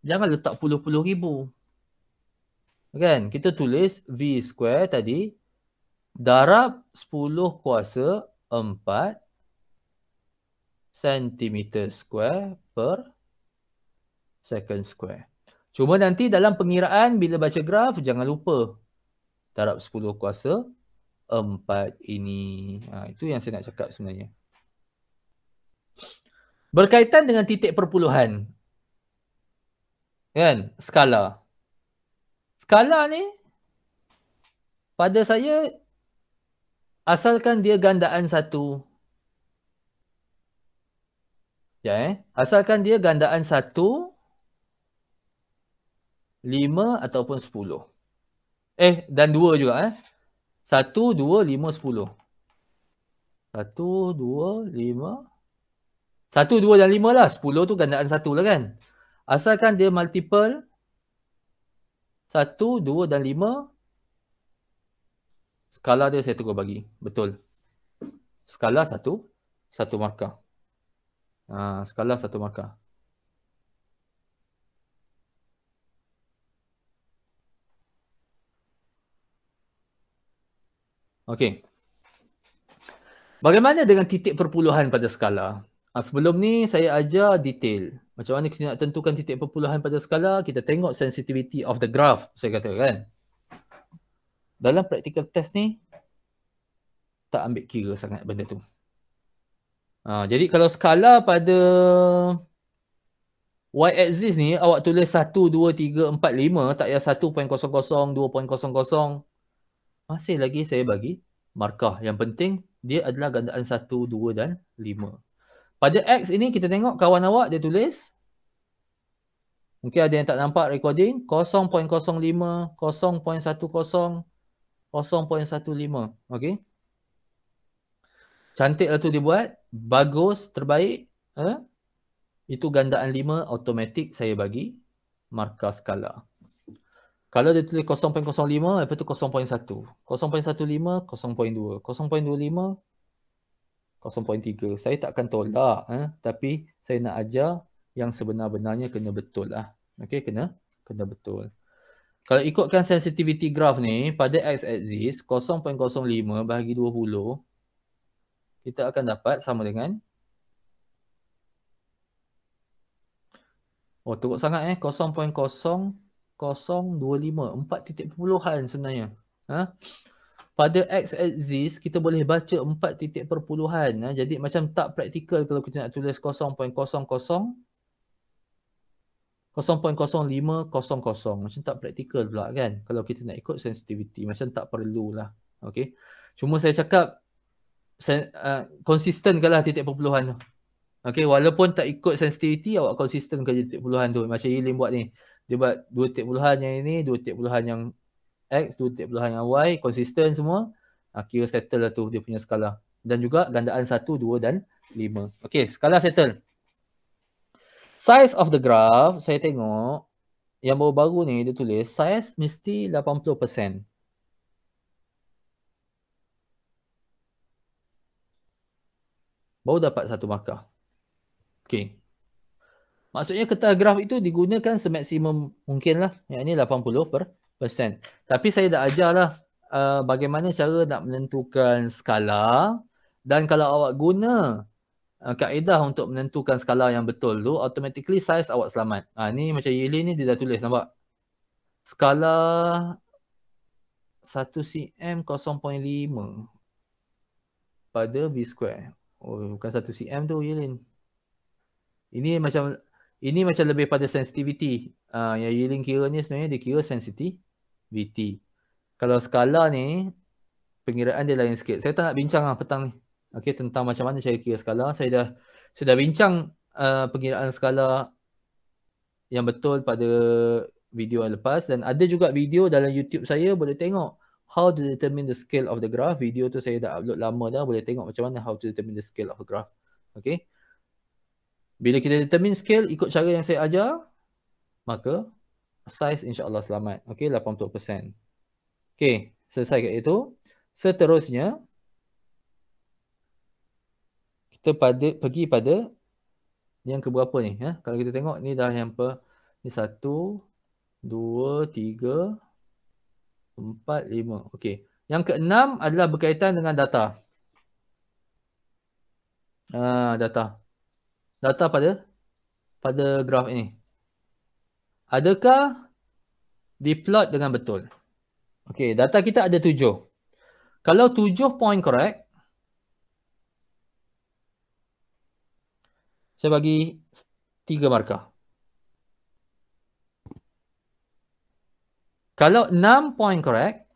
Jangan letak puluh-puluh ribu. Kan? Kita tulis V square tadi darab 10 kuasa 4 sentimeter square per second square. Cuma nanti dalam pengiraan bila baca graf jangan lupa darab 10 kuasa empat ini. Ha, itu yang saya nak cakap sebenarnya. Berkaitan dengan titik perpuluhan. Kan? Skala. Skala ni pada saya asalkan dia gandaan satu. Ya eh. Asalkan dia gandaan satu lima ataupun sepuluh. Eh dan dua juga eh. Satu, dua, lima, sepuluh. Satu, dua, lima. Satu, dua dan lima lah. Sepuluh tu gandaan satu lah kan. Asalkan dia multiple. Satu, dua dan lima. Skala dia saya tukar bagi. Betul. Skala satu. Satu markah. Ha, skala satu markah. Okey. Bagaimana dengan titik perpuluhan pada skala? Ha, sebelum ni saya ajar detail. Macam mana kita nak tentukan titik perpuluhan pada skala? Kita tengok sensitivity of the graph, saya kata kan. Dalam practical test ni, tak ambil kira sangat benda tu. Ha, jadi kalau skala pada y-axis ni, awak tulis 1, 2, 3, 4, 5, tak payah 1.00, 2.00, masih lagi saya bagi markah. Yang penting dia adalah gandaan 1, 2 dan 5. Pada X ini kita tengok kawan awak dia tulis. Mungkin ada yang tak nampak recording. 0.05, 0.10, 0.15. Okay. Cantiklah tu dibuat. Bagus, terbaik. Eh? Itu gandaan 5 automatik saya bagi markah skala. Kalau dia tulis 0.05, lepas tu 0.1. 0.15, 0.2. 0.25, 0.3. Saya tak akan tolak. Eh? Tapi saya nak ajar yang sebenar-benarnya kena betul. Lah. Okay, kena kena betul. Kalau ikutkan sensitivity graph ni, pada x-axis 0.05 bahagi 20, kita akan dapat sama dengan Oh, teruk sangat eh. 0.05 0.25 empat titik perpuluhan sebenarnya ha? pada x axis kita boleh baca empat titik perpuluhan ha? jadi macam tak praktikal kalau kita nak tulis 0.00 0.0500 macam tak praktikal pula kan kalau kita nak ikut sensitivity macam tak perlulah okey cuma saya cakap uh, konsisten uh, lah titik perpuluhan tu okey walaupun tak ikut sensitivity awak konsisten ke titik perpuluhan tu macam Yilin buat ni dia buat dua tiap puluhan yang ini, dua tiap puluhan yang X, dua tiap puluhan yang Y, konsisten semua. Uh, kira settle lah tu dia punya skala. Dan juga gandaan satu, dua dan lima. Okay, skala settle. Size of the graph, saya tengok yang baru-baru ni dia tulis size mesti 80%. Baru dapat satu markah. Okay. Maksudnya kertas graf itu digunakan semaksimum mungkin lah. Yang ini 80 per persen. Tapi saya dah ajar lah uh, eh, bagaimana cara nak menentukan skala. Dan kalau awak guna uh, kaedah untuk menentukan skala yang betul tu, automatically size awak selamat. Ha, ni macam Yili ni dia dah tulis nampak. Skala 1cm 0.5 pada b square. Oh, bukan 1cm tu Yilin. Ini macam ini macam lebih pada sensitivity. Uh, yang Yiling kira ni sebenarnya dia kira sensitivity. Kalau skala ni, pengiraan dia lain sikit. Saya tak nak bincang lah petang ni. Okay, tentang macam mana saya kira skala. Saya dah sudah bincang uh, pengiraan skala yang betul pada video yang lepas. Dan ada juga video dalam YouTube saya boleh tengok how to determine the scale of the graph. Video tu saya dah upload lama dah. Boleh tengok macam mana how to determine the scale of the graph. Okay. Bila kita determine scale ikut cara yang saya ajar, maka size insyaAllah selamat. Okay, 80%. Okay, selesai kat itu. Seterusnya, kita pada, pergi pada yang keberapa ni. Ya? Kalau kita tengok ni dah yang per, ni satu, dua, tiga, empat, lima. Okay. Yang keenam adalah berkaitan dengan data. Ah, data. Data data pada pada graf ini. Adakah diplot dengan betul? Okey, data kita ada tujuh. Kalau tujuh point correct, saya bagi tiga markah. Kalau enam point correct,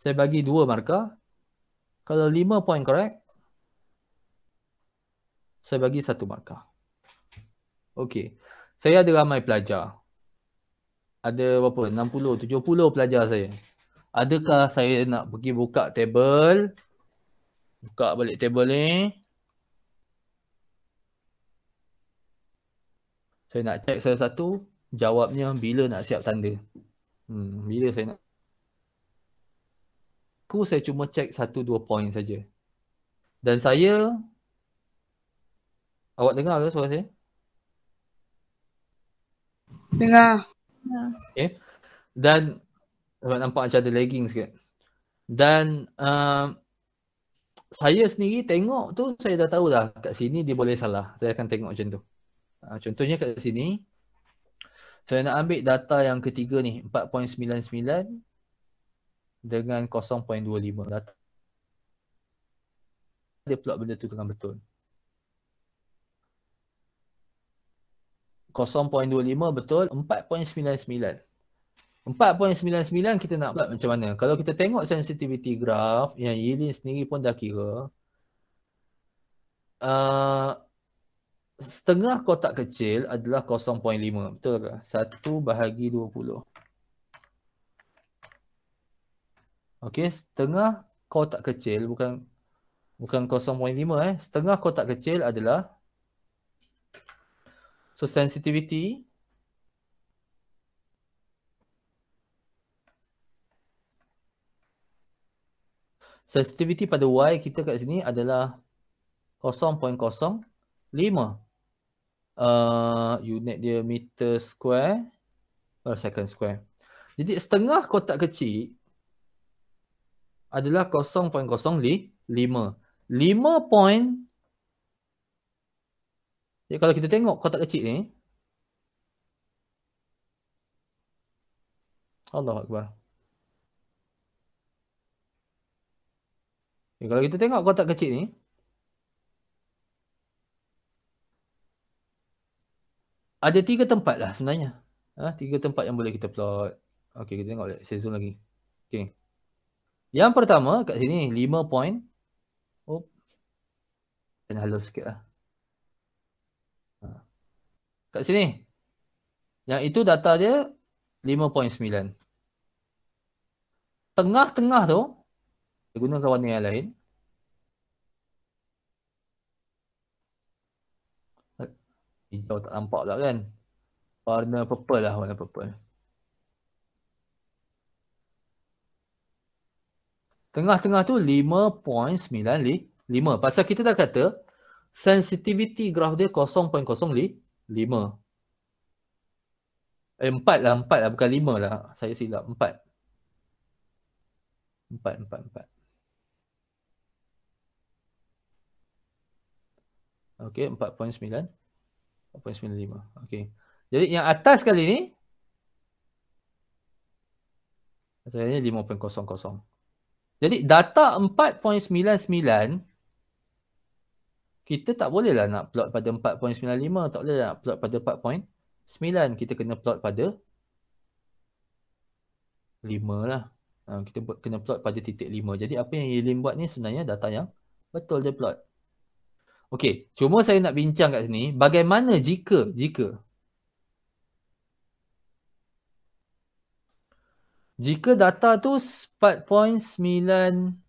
saya bagi dua markah. Kalau lima point correct, saya bagi satu markah. Okey. Saya ada ramai pelajar. Ada berapa? 60, 70 pelajar saya. Adakah saya nak pergi buka table? Buka balik table ni. Saya nak cek salah satu. Jawabnya bila nak siap tanda. Hmm, bila saya nak. Aku saya cuma cek satu dua point saja. Dan saya Awak dengar ke suara saya? Dengar. Okay. Ya. Eh, dan sebab nampak macam ada lagging sikit. Dan uh, saya sendiri tengok tu saya dah tahu dah kat sini dia boleh salah. Saya akan tengok macam tu. Uh, contohnya kat sini saya nak ambil data yang ketiga ni 4.99 dengan 0.25 data. Dia pula benda tu dengan betul. 0.25 betul 4.99 4.99 kita nak buat macam mana kalau kita tengok sensitivity graph yang Yilin sendiri pun dah kira uh, setengah kotak kecil adalah 0.5 betul ke 1 bahagi 20 okey setengah kotak kecil bukan bukan 0.5 eh setengah kotak kecil adalah 1 So sensitivity. Sensitivity pada Y kita kat sini adalah 0.05 uh, unit dia meter square per second square. Jadi setengah kotak kecil adalah 0.05. 5 point jadi kalau kita tengok kotak kecil ni. Allah Akbar. Jadi kalau kita tengok kotak kecil ni. Ada tiga tempat lah sebenarnya. Ha, tiga tempat yang boleh kita plot. Okey, kita tengok. Saya zoom lagi. Okey. Yang pertama kat sini 5 point. Oh. Kena halus sikit lah. Kat sini. Yang itu data dia 5.9. Tengah-tengah tu, saya gunakan warna yang lain. Hijau tak nampak tak kan. Warna purple lah, warna purple. Tengah-tengah tu 5.95. Pasal kita dah kata, sensitivity graf dia 0.05 lima eh empat lah empat lah bukan lima lah saya silap empat empat empat empat Okay, empat. empat. sembilan, Okey, sembilan lima. Okay. Jadi yang atas kali ni kosong kosong. Jadi data empat. sembilan sembilan kita tak bolehlah nak plot pada 4.95 tak boleh nak lah plot pada 4.9 kita kena plot pada 5 lah ha, kita buat kena plot pada titik 5 jadi apa yang Yilin buat ni sebenarnya data yang betul dia plot Okey, cuma saya nak bincang kat sini bagaimana jika jika jika data tu 4.9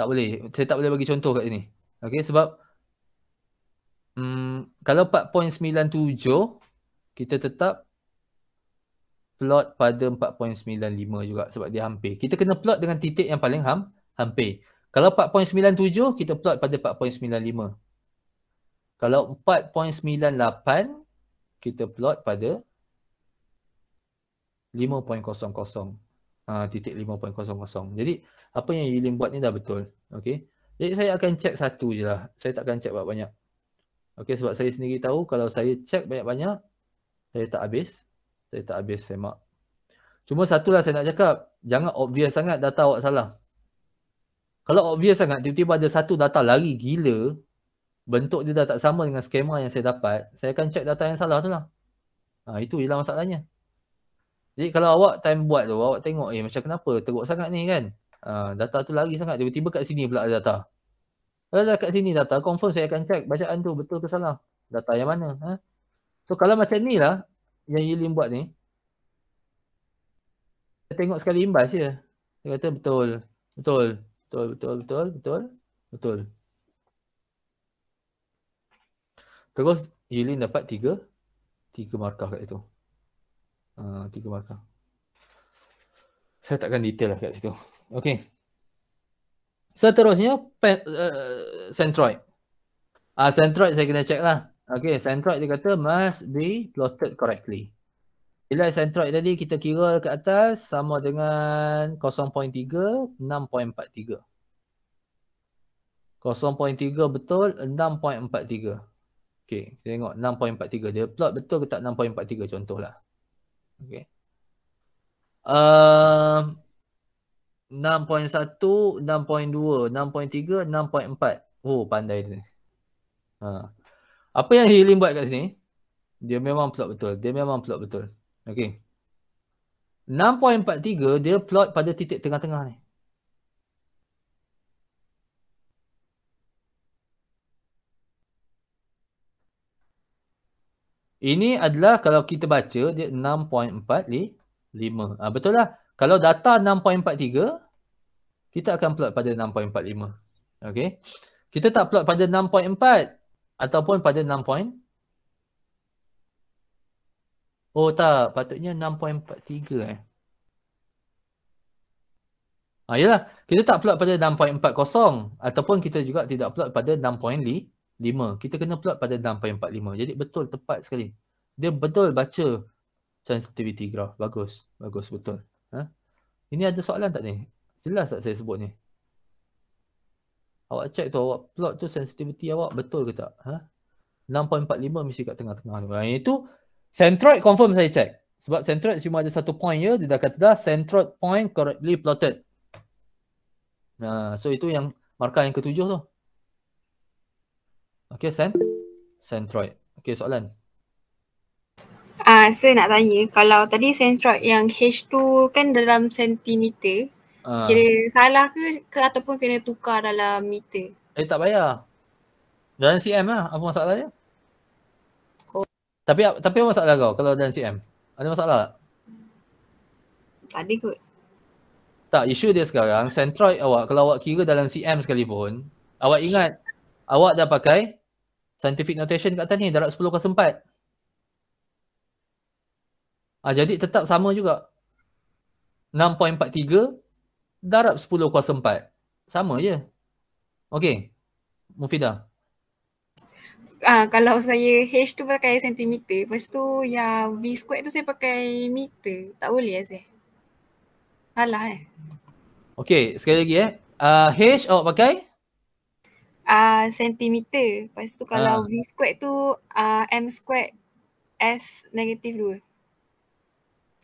tak boleh saya tak boleh bagi contoh kat sini okey sebab mm kalau 4.97 kita tetap plot pada 4.95 juga sebab dia hampir kita kena plot dengan titik yang paling ham hampir kalau 4.97 kita plot pada 4.95 kalau 4.98 kita plot pada 5.00 ah titik 5.00 jadi apa yang Yulin buat ni dah betul. Okay. Jadi saya akan check satu je lah. Saya takkan check banyak-banyak. Okay sebab saya sendiri tahu kalau saya check banyak-banyak, saya tak habis. Saya tak habis semak. Cuma satu lah saya nak cakap. Jangan obvious sangat data awak salah. Kalau obvious sangat, tiba-tiba ada satu data lari gila, bentuk dia dah tak sama dengan skema yang saya dapat, saya akan check data yang salah tu lah. Ha, itu je lah masalahnya. Jadi kalau awak time buat tu, awak tengok eh macam kenapa teruk sangat ni kan. Ah, data tu lari sangat tiba-tiba kat sini pula ada data kalau eh, dah kat sini data confirm saya akan check bacaan tu betul ke salah data yang mana ha? so kalau macam ni lah yang Yilin buat ni saya tengok sekali imbas je dia kata betul betul betul betul betul betul betul terus Yilin dapat tiga tiga markah kat situ uh, tiga markah saya takkan detail lah kat situ Okey, Seterusnya, pen, uh, eh, centroid. Ah uh, Centroid saya kena check lah. Okay, centroid dia kata must be plotted correctly. Bila centroid tadi kita kira ke atas sama dengan 0.3, 6.43. 0.3 betul, 6.43. Okey, tengok 6.43. Dia plot betul ke tak 6.43 contohlah. Okay. Okay. Ehm, uh, 6.1, 6.2, 6.3, 6.4. Oh, pandai dia. Ha. Apa yang Hilim buat kat sini? Dia memang plot betul. Dia memang plot betul. Okey. 6.43 dia plot pada titik tengah-tengah ni. Ini adalah kalau kita baca dia 6.45. Ha, betul lah. Kalau data 6.43, kita akan plot pada 6.45. Okay. Kita tak plot pada 6.4 ataupun pada 6. Oh tak, patutnya 6.43 eh. Ha, ah, yelah, kita tak plot pada 6.40 ataupun kita juga tidak plot pada 6.5. Kita kena plot pada 6.45. Jadi betul, tepat sekali. Dia betul baca sensitivity graph. Bagus, bagus, betul. Ini ada soalan tak ni? Jelas tak saya sebut ni? Awak check tu, awak plot tu sensitivity awak betul ke tak? Ha? 6.45 mesti kat tengah-tengah tu. -tengah. Ha, itu centroid confirm saya check. Sebab centroid cuma ada satu point ya. Dia dah kata dah centroid point correctly plotted. Nah, ha, so itu yang markah yang ketujuh tu. Okay, sen centroid. Okay, soalan. 6.45. Ah, uh, saya nak tanya kalau tadi sentroid yang H2 kan dalam sentimeter. Uh. Kira salah ke ke ataupun kena tukar dalam meter? Eh tak payah. Dalam cm lah apa masalahnya? Oh. Tapi tapi apa masalah kau kalau dalam cm? Ada masalah tak? Tak ada kot. Tak, isu dia sekarang centroid awak kalau awak kira dalam cm sekalipun, awak ingat awak dah pakai scientific notation kat atas ni darab 10 kuasa 4. Ah, jadi tetap sama juga. 6.43 darab 10 kuasa 4. Sama je. Okey. Mufidah. Ah, kalau saya H tu pakai sentimeter, lepas tu yang V squared tu saya pakai meter. Tak boleh lah saya. Salah eh. Okey, sekali lagi eh. Uh, H awak pakai? uh, sentimeter. Lepas tu kalau ah. V squared tu uh, M squared S negatif 2.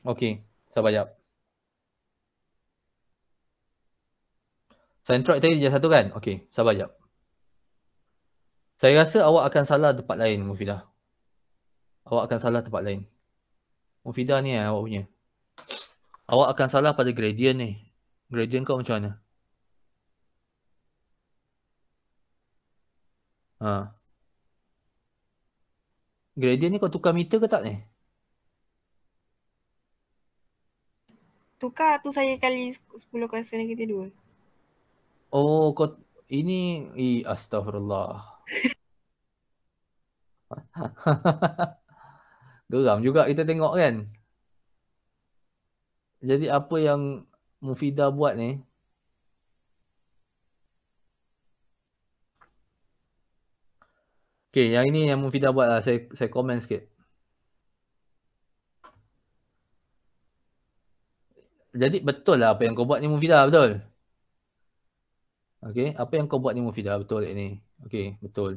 Okey, saya sabar Saya Sentroid tadi dia satu kan? Okey, saya jap. Saya rasa awak akan salah tempat lain, Mufida. Awak akan salah tempat lain. Mufida ni yang eh, awak punya. Awak akan salah pada gradient ni. Gradient kau macam mana? Ha. Gradient ni kau tukar meter ke tak ni? tukar tu saya kali 10 kuasa kita dua. Oh, kot ini i eh, astagfirullah. Geram juga kita tengok kan. Jadi apa yang Mufida buat ni? Okay, yang ini yang Mufida buat lah. Saya, saya komen sikit. jadi betul lah apa yang kau buat ni Mufidah betul. Okey, apa yang kau buat ni Mufidah betul ini. Okey, betul.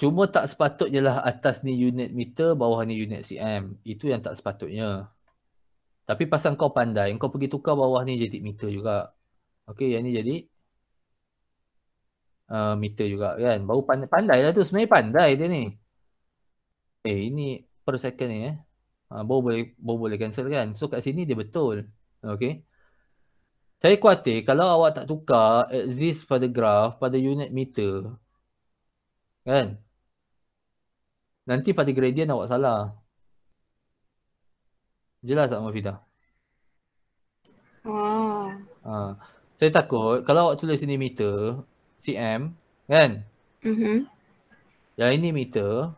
Cuma tak sepatutnya lah atas ni unit meter, bawah ni unit cm. Itu yang tak sepatutnya. Tapi pasal kau pandai, kau pergi tukar bawah ni jadi meter juga. Okey, yang ni jadi uh, meter juga kan. Baru pandai, pandai lah tu. Sebenarnya pandai dia ni. Eh, ini per second ni eh. Ha, baru boleh baru boleh cancel kan. So kat sini dia betul. Okay. Saya khuatir kalau awak tak tukar exist pada graph pada unit meter. Kan? Nanti pada gradient awak salah. Jelas tak Mufidah? Wah. Ha. Saya takut kalau awak tulis ini meter, cm, kan? Mhm. uh Yang ini meter,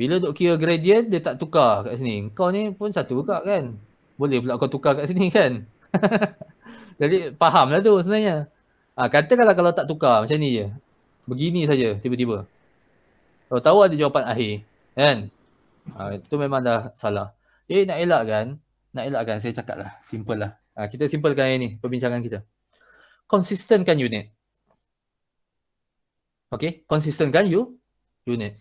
Bila duk kira gradient dia tak tukar kat sini. Kau ni pun satu juga kan. Boleh pula kau tukar kat sini kan. Jadi fahamlah tu sebenarnya. ha, katakanlah kalau tak tukar macam ni je. Begini saja tiba-tiba. Kalau tahu ada jawapan akhir kan. Ha, itu memang dah salah. Eh nak elak kan? Nak elak kan saya cakap lah. Simple lah. Ha, kita simplekan yang ni perbincangan kita. Konsistenkan unit. Okay. Konsistenkan you. Unit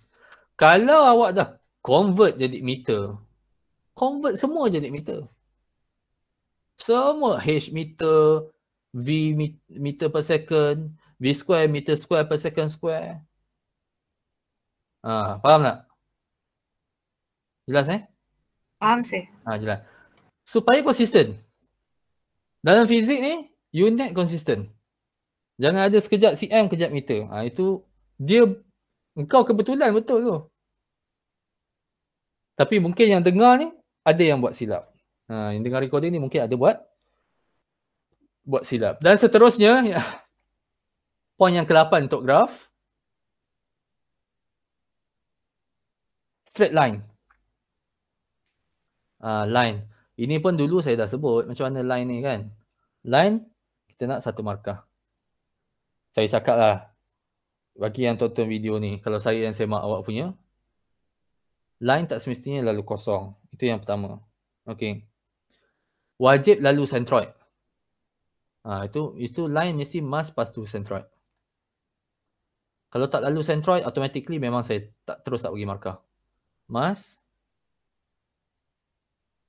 kalau awak dah convert jadi meter convert semua jadi meter semua h meter v meter per second v square meter square per second square ha, faham tak? jelas eh? faham sih ah, ha, jelas supaya konsisten dalam fizik ni unit konsisten jangan ada sekejap cm kejap meter ha, itu dia Engkau kebetulan betul tu. Tapi mungkin yang dengar ni ada yang buat silap. Ha, yang dengar recording ni mungkin ada buat buat silap. Dan seterusnya, ya, poin yang ke-8 untuk graf. Straight line. Uh, line. Ini pun dulu saya dah sebut macam mana line ni kan. Line, kita nak satu markah. Saya cakap lah, bagi yang tonton video ni, kalau saya yang semak awak punya, line tak semestinya lalu kosong. Itu yang pertama. Okay. Wajib lalu centroid. Ha, itu itu line mesti must pass through centroid. Kalau tak lalu centroid, automatically memang saya tak terus tak bagi markah. Must.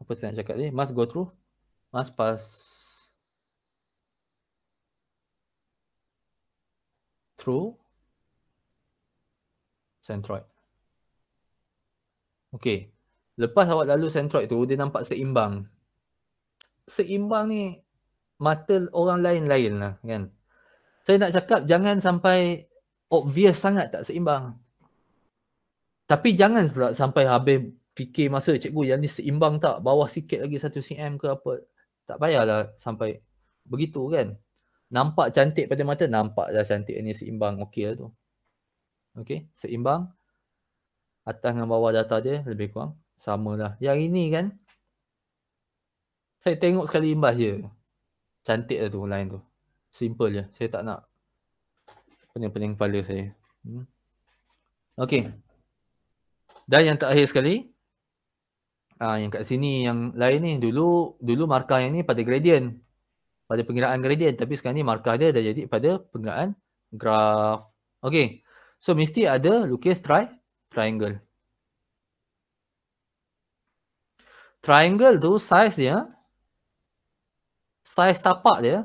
Apa saya nak cakap ni? Must go through. Must pass. Through centroid. Okey. Lepas awak lalu centroid tu, dia nampak seimbang. Seimbang ni mata orang lain-lain lah kan. Saya nak cakap jangan sampai obvious sangat tak seimbang. Tapi jangan sampai habis fikir masa cikgu yang ni seimbang tak bawah sikit lagi 1 cm ke apa. Tak payahlah sampai begitu kan. Nampak cantik pada mata, nampak dah cantik ni seimbang okey lah tu. Okey, Seimbang. Atas dengan bawah data dia lebih kurang. Sama lah. Yang ini kan. Saya tengok sekali imbas dia. Cantik lah tu lain tu. Simple je. Saya tak nak pening-pening kepala saya. Hmm. Okay. Dan yang terakhir sekali. Ah, yang kat sini yang lain ni. Dulu dulu markah yang ni pada gradient. Pada pengiraan gradient. Tapi sekarang ni markah dia dah jadi pada pengiraan graph. Okey. So mesti ada lukis tri triangle. Triangle tu size dia size tapak dia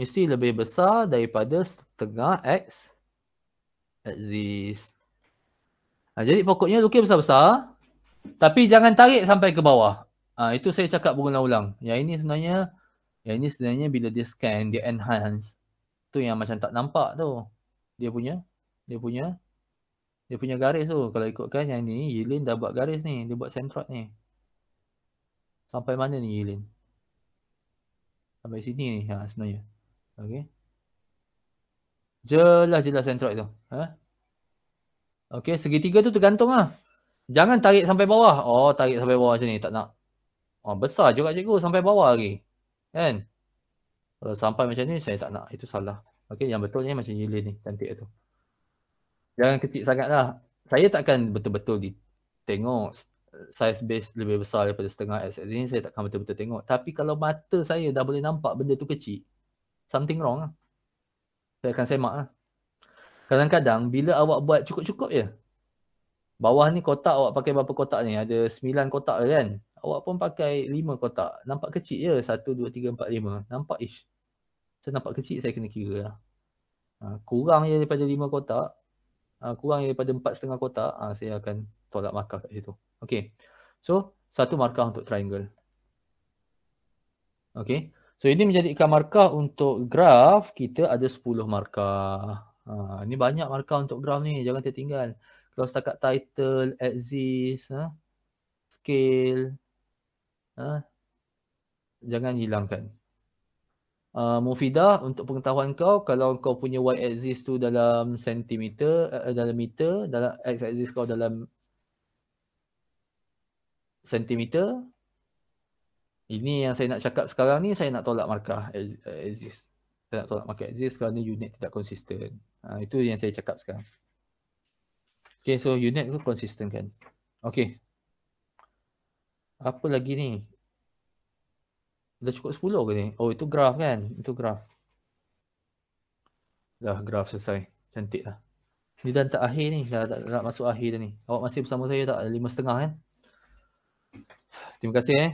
mesti lebih besar daripada setengah x axis. Ha, jadi pokoknya lukis besar-besar tapi jangan tarik sampai ke bawah. Ha, itu saya cakap berulang-ulang. Yang ini sebenarnya yang ini sebenarnya bila dia scan dia enhance tu yang macam tak nampak tu dia punya dia punya dia punya garis tu kalau ikutkan yang ni Yilin dah buat garis ni dia buat centroid ni sampai mana ni Yilin sampai sini ni ha sebenarnya okey jelas jelas centroid tu ha okey segitiga tu tergantung ah jangan tarik sampai bawah oh tarik sampai bawah sini tak nak oh besar juga cikgu sampai bawah lagi kan uh, sampai macam ni saya tak nak itu salah okey yang betulnya macam gila ni cantik tu jangan kecil sangatlah saya takkan betul-betul di tengok size base lebih besar daripada setengah X ini saya takkan betul-betul tengok tapi kalau mata saya dah boleh nampak benda tu kecil something wrong lah saya akan semak lah kadang-kadang bila awak buat cukup-cukup je bawah ni kotak awak pakai berapa kotak ni ada sembilan kotak kan awak pun pakai lima kotak nampak kecil je satu dua tiga empat lima nampak ish saya nampak kecil saya kena kira lah. Ha, kurang je daripada lima kotak. Ha, kurang je daripada empat setengah kotak. Ha, saya akan tolak markah kat situ. Okay. So satu markah untuk triangle. Okay. So ini menjadikan markah untuk graf kita ada sepuluh markah. Ha, ini banyak markah untuk graf ni. Jangan tertinggal. Kalau setakat title, axis, ha, scale. Ha, jangan hilangkan uh, mufidah untuk pengetahuan kau kalau kau punya y axis tu dalam sentimeter uh, dalam meter dalam x axis kau dalam sentimeter ini yang saya nak cakap sekarang ni saya nak tolak markah eh, axis saya nak tolak markah axis kerana unit tidak konsisten uh, itu yang saya cakap sekarang Okay, so unit tu konsisten kan Okay. apa lagi ni Dah cukup 10 ke ni? Oh, itu graf kan? Itu graf. Dah graf selesai. Cantik lah. Ni dah tak akhir ni. Dah tak, tak masuk akhir dah ni. Awak masih bersama saya tak? Lima setengah kan? Terima kasih eh.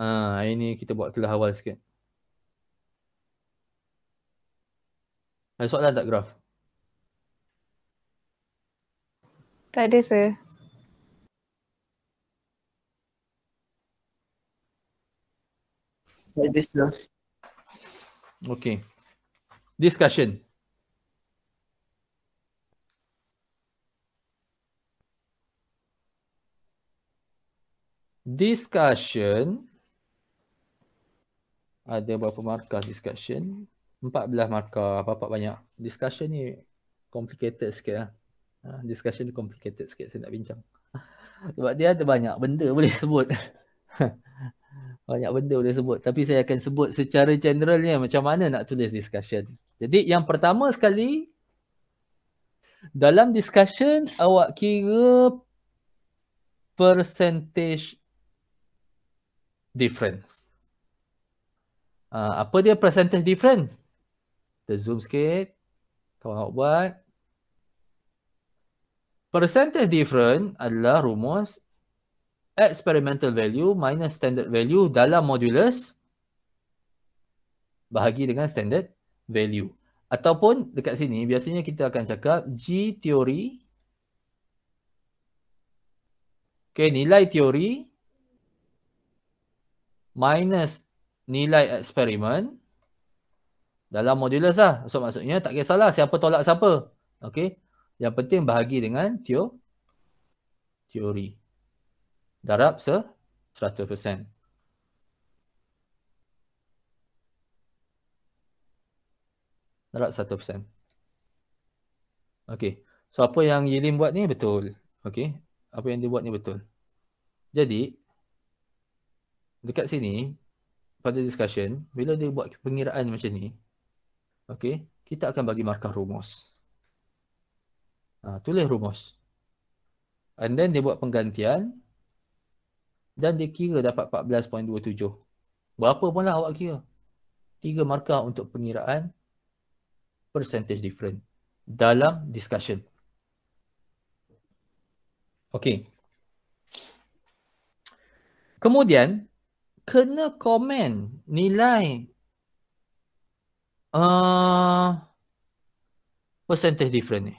Ha, hari ni kita buat kelas awal sikit. Ada soalan tak graf? Tak ada, sir. like this Okay. Discussion. Discussion. Ada berapa markah discussion? Empat belah markah. Apa-apa banyak. Discussion ni complicated sikit lah. Discussion ha, complicated sikit. Saya nak bincang. Sebab dia ada banyak benda boleh sebut. banyak benda boleh sebut tapi saya akan sebut secara generalnya macam mana nak tulis discussion. Jadi yang pertama sekali dalam discussion awak kira percentage difference. Uh, apa dia percentage difference? Kita zoom sikit. kau nak buat. Percentage difference adalah rumus experimental value minus standard value dalam modulus bahagi dengan standard value. Ataupun dekat sini biasanya kita akan cakap G teori. Okay, nilai teori minus nilai eksperimen dalam modulus lah. So maksudnya tak kisahlah siapa tolak siapa. Okay. Yang penting bahagi dengan teori. Teori darab se 100%. Darab 100%. Okey. So apa yang Yilin buat ni betul. Okey. Apa yang dia buat ni betul. Jadi dekat sini pada discussion bila dia buat pengiraan macam ni okey kita akan bagi markah rumus. Ha, tulis rumus. And then dia buat penggantian dan dia kira dapat 14.27. Berapa pun lah awak kira. Tiga markah untuk pengiraan percentage different dalam discussion. Okay. Kemudian, kena komen nilai uh, percentage different ni.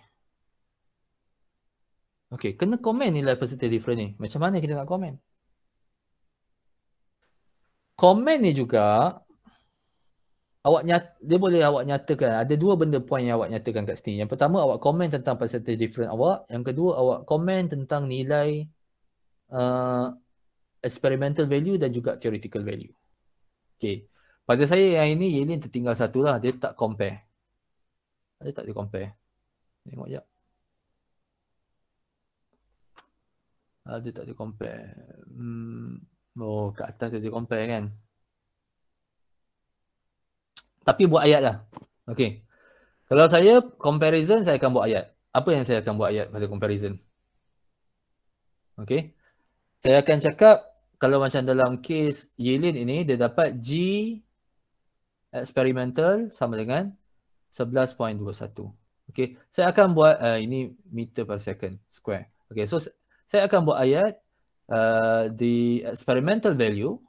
Okay, kena komen nilai percentage different ni. Macam mana kita nak komen? komen ni juga awak nyat, dia boleh awak nyatakan ada dua benda poin yang awak nyatakan kat sini. Yang pertama awak komen tentang percentage different awak, yang kedua awak komen tentang nilai uh, experimental value dan juga theoretical value. Okay. Pada saya yang ini Yelin tertinggal satu lah. Dia tak compare. Dia tak dia compare. Tengok jap. Ah, dia tak dia compare. Hmm. Oh, kat atas tu dia compare kan. Tapi buat ayat lah. Okay. Kalau saya comparison, saya akan buat ayat. Apa yang saya akan buat ayat pada comparison? Okay. Saya akan cakap kalau macam dalam case Yilin ini, dia dapat G experimental sama dengan 11.21. Okay. Saya akan buat uh, ini meter per second square. Okay. So, saya akan buat ayat uh, the experimental value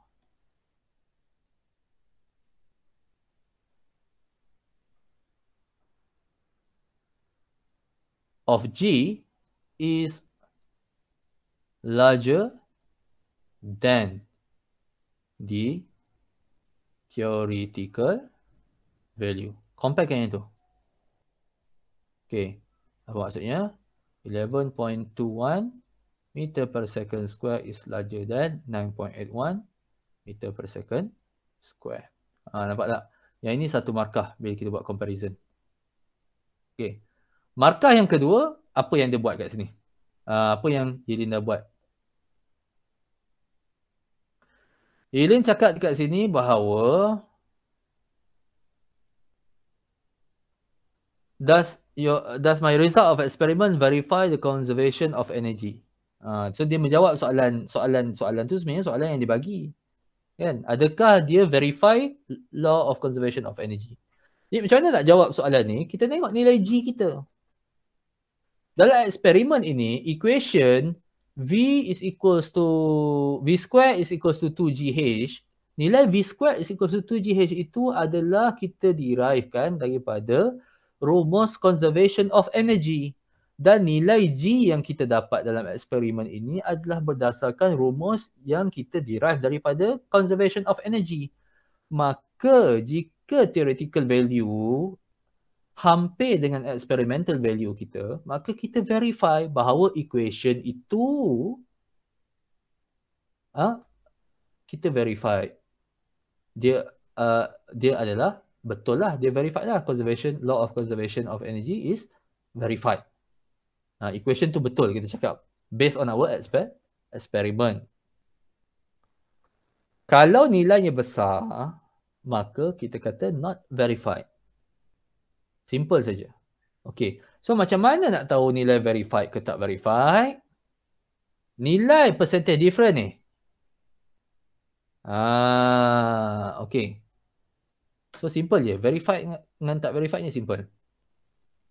of G is larger than the theoretical value. Compact kan itu? Okay. Apa maksudnya? meter per second square is larger than 9.81 meter per second square. Ha, nampak tak? Yang ini satu markah bila kita buat comparison. Okay. Markah yang kedua, apa yang dia buat kat sini? Ha, apa yang Yilin dah buat? Yilin cakap dekat sini bahawa Does, your, does my result of experiment verify the conservation of energy? Ha, so dia menjawab soalan soalan soalan tu sebenarnya soalan yang dibagi. Kan? Adakah dia verify law of conservation of energy? Jadi macam mana nak jawab soalan ni? Kita tengok nilai G kita. Dalam eksperimen ini, equation V is equals to V square is equals to 2GH. Nilai V square is equals to 2GH itu adalah kita diraihkan daripada rumus conservation of energy dan nilai G yang kita dapat dalam eksperimen ini adalah berdasarkan rumus yang kita derive daripada conservation of energy. Maka jika theoretical value hampir dengan experimental value kita, maka kita verify bahawa equation itu ha, kita verify dia uh, dia adalah betul lah dia verify lah conservation law of conservation of energy is verified uh, equation tu betul kita cakap based on our exper- experiment kalau nilainya besar maka kita kata not verified simple saja Okay, so macam mana nak tahu nilai verified ke tak verified nilai percentage different ni ah okay. so simple je verified dengan tak verified ni simple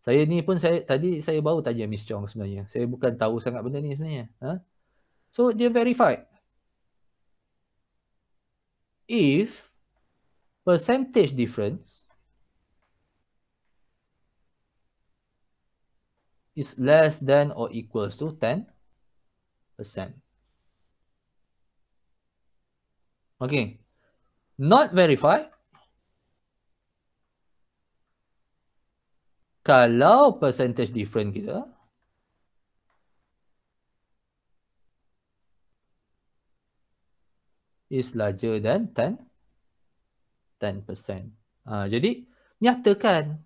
saya ni pun saya tadi saya baru tanya Miss Chong sebenarnya. Saya bukan tahu sangat benda ni sebenarnya. Ha? So dia verified. If percentage difference is less than or equals to 10%. Okay. Not verified. kalau percentage different kita is larger than 10 10% ha, jadi nyatakan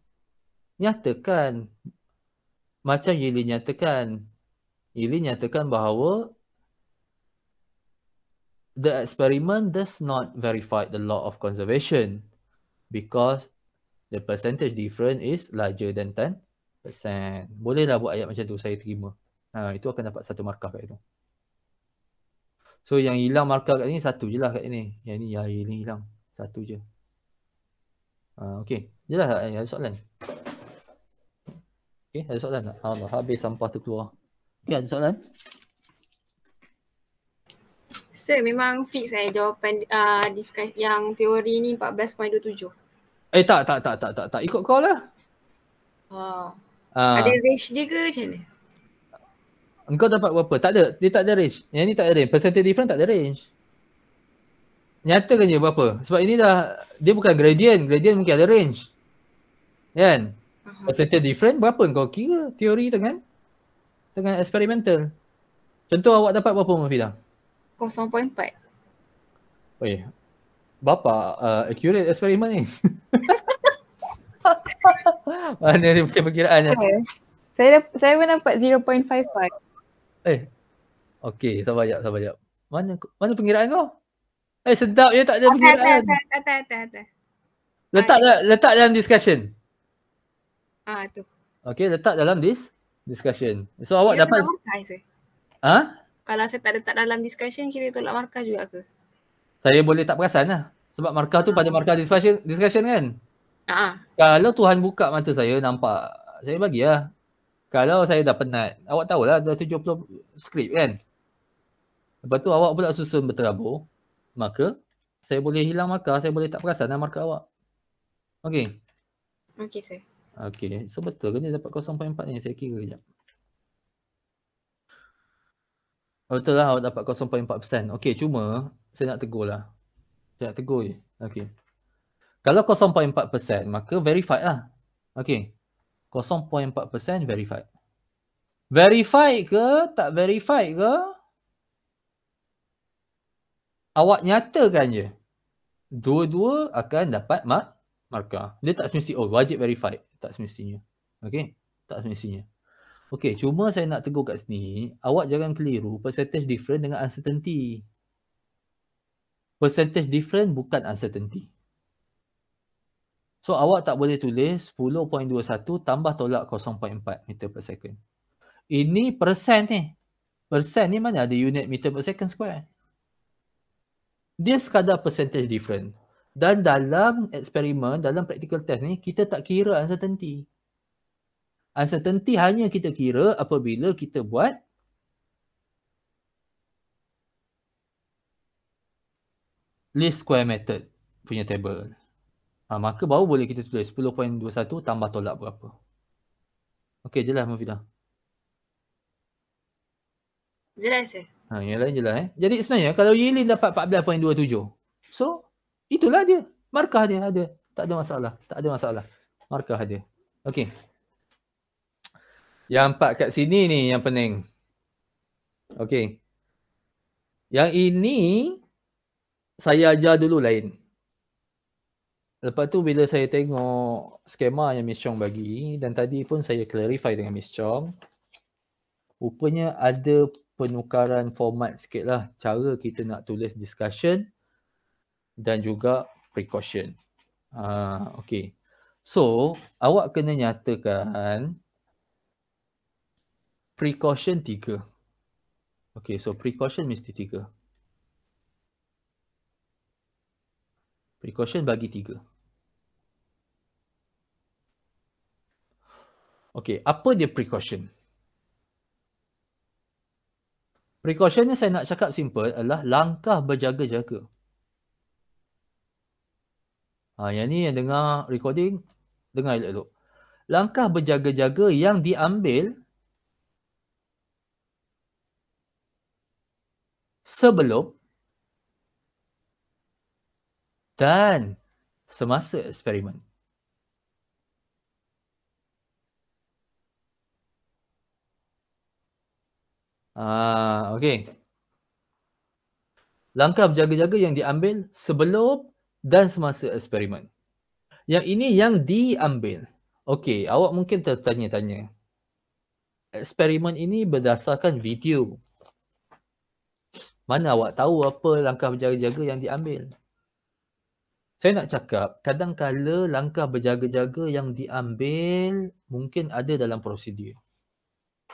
nyatakan macam Yili nyatakan Yili nyatakan bahawa the experiment does not verify the law of conservation because the percentage difference is larger than 10%. Bolehlah buat ayat macam tu, saya terima. Ha, itu akan dapat satu markah kat itu. So yang hilang markah kat ni satu je lah kat ni. Yang ni yang ini hilang. Satu je. Ha, okay. jelah. Eh, ada soalan. Okay ada soalan tak? Allah habis sampah tu keluar. Okay ada soalan? Sir memang fix eh jawapan uh, yang teori ni 14.27. Eh tak, tak, tak, tak, tak, tak. Ikut kau lah. Wow. Uh, ada range dia ke macam ni? Engkau dapat berapa? Tak ada. Dia tak ada range. Yang ni tak ada range. Percentage different tak ada range. Nyatakan je berapa. Sebab ini dah, dia bukan gradient. Gradient mungkin ada range. Kan? Uh-huh. different berapa kau kira teori tu kan? Dengan experimental. Contoh awak dapat berapa Mufidah? 0.4. Weh, bapa uh, accurate experiment ni. Mana dia punya perkiraan okay. Eh, saya saya pun dapat 0.55. Eh. Okey, sabar jap, sabar jap. Mana mana pengiraan kau? Eh sedap je tak ada pengiraan. Atas, atas, atas, atas, atas. Letak Ayuh. letak dalam discussion. Ah tu. Okey, letak dalam this discussion. So awak dapat Ha? Kalau saya tak letak dalam discussion kira tolak markah juga ke? saya boleh tak perasan lah. Sebab markah tu ha. pada hmm. markah discussion, discussion kan? Ha. Kalau Tuhan buka mata saya nampak, saya bagilah. Kalau saya dah penat, awak tahulah dah 70 skrip kan? Lepas tu awak pula susun berterabur, maka saya boleh hilang markah, saya boleh tak perasan lah markah awak. Okay. Okay, saya. Okay, so betul ke ni dapat 0.4 ni? Saya kira sekejap. Oh, betul lah awak dapat 0.4%. Okay, cuma saya nak tegur lah. Saya nak tegur je. Okay. Kalau 0.4% maka verified lah. Okay. 0.4% verified. Verified ke tak verified ke? Awak nyatakan je. Dua-dua akan dapat mark markah. Dia tak semestinya. Oh, wajib verified. Tak semestinya. Okay. Tak semestinya. Okey. Cuma saya nak tegur kat sini. Awak jangan keliru percentage different dengan uncertainty percentage different bukan uncertainty. So awak tak boleh tulis 10.21 tambah tolak 0.4 meter per second. Ini persen ni. Persen ni mana ada unit meter per second square. Dia sekadar percentage different. Dan dalam eksperimen, dalam practical test ni, kita tak kira uncertainty. Uncertainty hanya kita kira apabila kita buat least square method punya table. Ha, maka baru boleh kita tulis 10.21 tambah tolak berapa. Okey jelas Mufidah. Jelas eh. Ha, yang lain jelas eh. Jadi sebenarnya kalau Yilin dapat 14.27. So itulah dia. Markah dia ada. Tak ada masalah. Tak ada masalah. Markah dia. Okey. Yang empat kat sini ni yang pening. Okey. Yang ini saya ajar dulu lain. Lepas tu bila saya tengok skema yang Miss Chong bagi dan tadi pun saya clarify dengan Miss Chong. Rupanya ada penukaran format sikit lah cara kita nak tulis discussion dan juga precaution. Uh, ah, okay. So, awak kena nyatakan precaution tiga. Okay, so precaution mesti tiga. Precaution bagi tiga. Okay, apa dia precaution? Precaution ni saya nak cakap simple adalah langkah berjaga-jaga. Ha, yang ni yang dengar recording, dengar elok-elok. Langkah berjaga-jaga yang diambil sebelum dan semasa eksperimen. Ah, okay. Langkah berjaga-jaga yang diambil sebelum dan semasa eksperimen. Yang ini yang diambil. Okay, awak mungkin tertanya-tanya. Eksperimen ini berdasarkan video. Mana awak tahu apa langkah berjaga-jaga yang diambil? saya nak cakap kadang kadangkala langkah berjaga-jaga yang diambil mungkin ada dalam prosedur.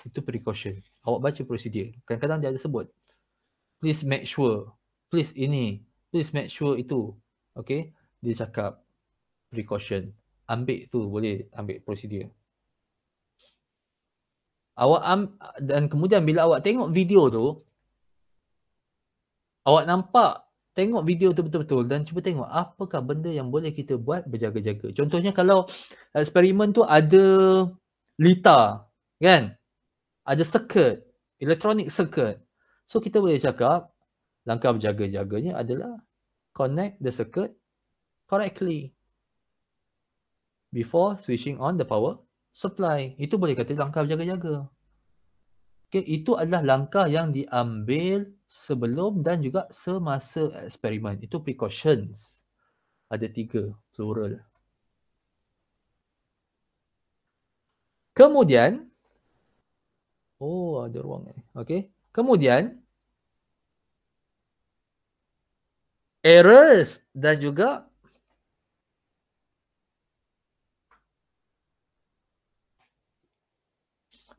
Itu precaution. Awak baca prosedur. Kadang-kadang dia ada sebut. Please make sure. Please ini. Please make sure itu. Okay. Dia cakap precaution. Ambil tu boleh ambil prosedur. Awak am dan kemudian bila awak tengok video tu awak nampak tengok video tu betul-betul dan cuba tengok apakah benda yang boleh kita buat berjaga-jaga. Contohnya kalau eksperimen tu ada lita, kan? Ada circuit, elektronik circuit. So kita boleh cakap langkah berjaga-jaganya adalah connect the circuit correctly before switching on the power supply. Itu boleh kata langkah berjaga-jaga. Okay, itu adalah langkah yang diambil sebelum dan juga semasa eksperimen. Itu precautions. Ada tiga, plural. Kemudian, oh ada ruang ni. Okay. Kemudian, errors dan juga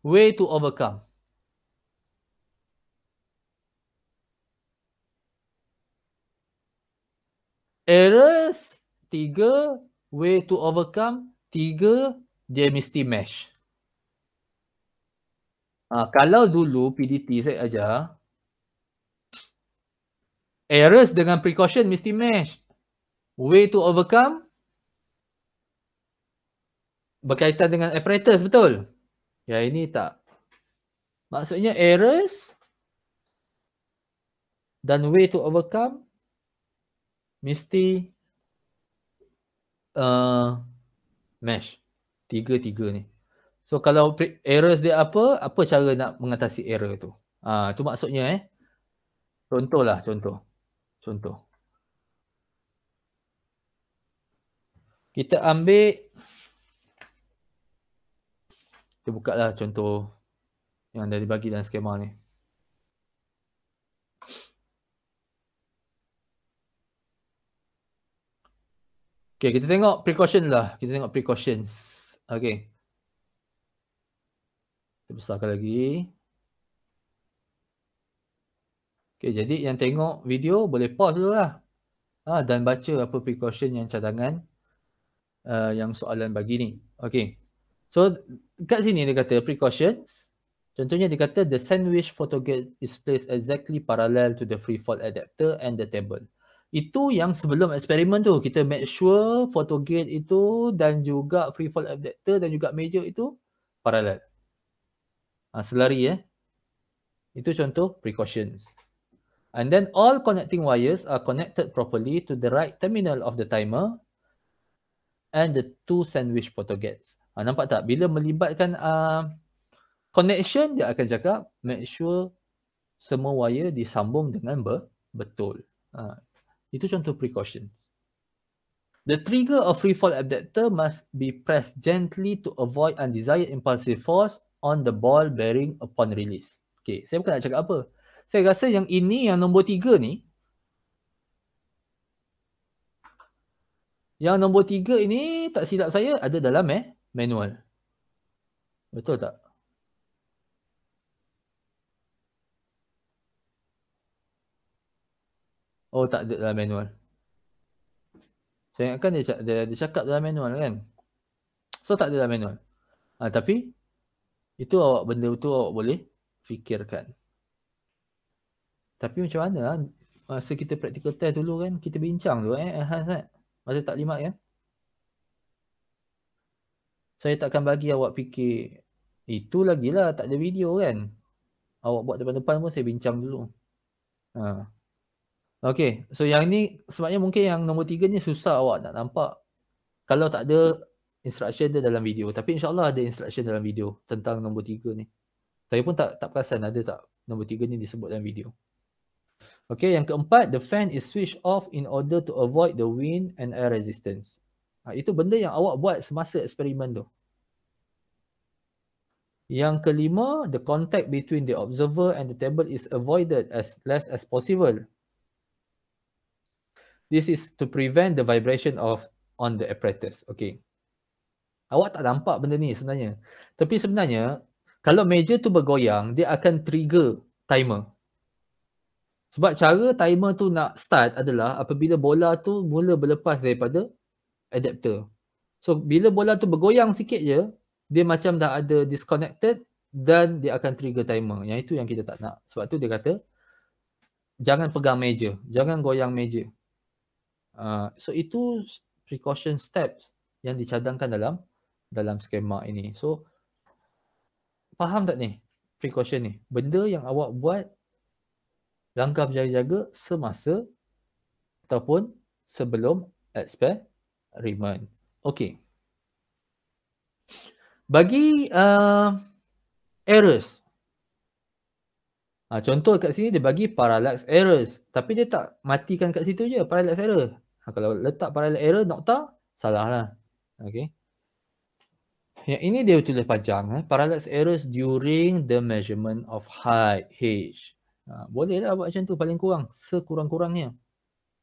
way to overcome. errors tiga way to overcome tiga dia mesti mesh ha, kalau dulu PDT saya ajar errors dengan precaution mesti mesh way to overcome berkaitan dengan apparatus betul ya ini tak maksudnya errors dan way to overcome mesti uh, mesh tiga-tiga ni. So kalau errors dia apa, apa cara nak mengatasi error tu? Ah, uh, tu maksudnya eh. Contohlah contoh. Contoh. Kita ambil kita buka lah contoh yang dah dibagi dalam skema ni. Okay, kita tengok precaution lah. Kita tengok precautions. Okay. Kita besarkan lagi. Okay, jadi yang tengok video boleh pause dulu lah. Ha, dan baca apa precaution yang cadangan uh, yang soalan bagi ni. Okay. So, kat sini dia kata precautions. Contohnya dia kata the sandwich photogate is placed exactly parallel to the free fall adapter and the table itu yang sebelum eksperimen tu kita make sure photo itu dan juga free fall adapter dan juga major itu paralel ha, ah, selari eh itu contoh precautions and then all connecting wires are connected properly to the right terminal of the timer and the two sandwich photogates ha, nampak tak bila melibatkan uh, connection dia akan cakap make sure semua wire disambung dengan betul ha, itu contoh precautions. The trigger of free fall abductor must be pressed gently to avoid undesired impulsive force on the ball bearing upon release. Okay, saya bukan nak cakap apa. Saya rasa yang ini, yang nombor tiga ni, yang nombor tiga ini tak silap saya ada dalam eh manual. Betul tak? Oh tak ada dalam manual. Saya ingatkan dia, dia, dia cakap dalam manual kan. So tak ada dalam manual. Ha, tapi itu awak benda tu awak boleh fikirkan. Tapi macam mana ah, masa kita practical test dulu kan kita bincang tu eh Hans kan. Masa tak lima kan. Saya takkan bagi awak fikir itu lagi lah tak ada video kan. Awak buat depan-depan pun saya bincang dulu. Ha. Okay, so yang ni sebabnya mungkin yang nombor tiga ni susah awak nak nampak kalau tak ada instruction dia dalam video. Tapi insyaAllah ada instruction dalam video tentang nombor tiga ni. Saya pun tak tak perasan ada tak nombor tiga ni disebut dalam video. Okay, yang keempat, the fan is switched off in order to avoid the wind and air resistance. Ha, itu benda yang awak buat semasa eksperimen tu. Yang kelima, the contact between the observer and the table is avoided as less as possible. This is to prevent the vibration of on the apparatus. Okay. Awak tak nampak benda ni sebenarnya. Tapi sebenarnya, kalau meja tu bergoyang, dia akan trigger timer. Sebab cara timer tu nak start adalah apabila bola tu mula berlepas daripada adapter. So, bila bola tu bergoyang sikit je, dia macam dah ada disconnected dan dia akan trigger timer. Yang itu yang kita tak nak. Sebab tu dia kata, jangan pegang meja. Jangan goyang meja. Ah, so itu precaution steps yang dicadangkan dalam dalam skema ini. So faham tak ni precaution ni? Benda yang awak buat langkah berjaga-jaga semasa ataupun sebelum eksperimen. Okey. Bagi uh, errors. Ha, contoh kat sini dia bagi parallax errors. Tapi dia tak matikan kat situ je parallax error. Ha, kalau letak parallel error nokta salah lah. Okay. Yang ini dia tulis panjang. Eh. Parallax errors during the measurement of height H. Ha, boleh lah buat macam tu paling kurang. Sekurang-kurangnya.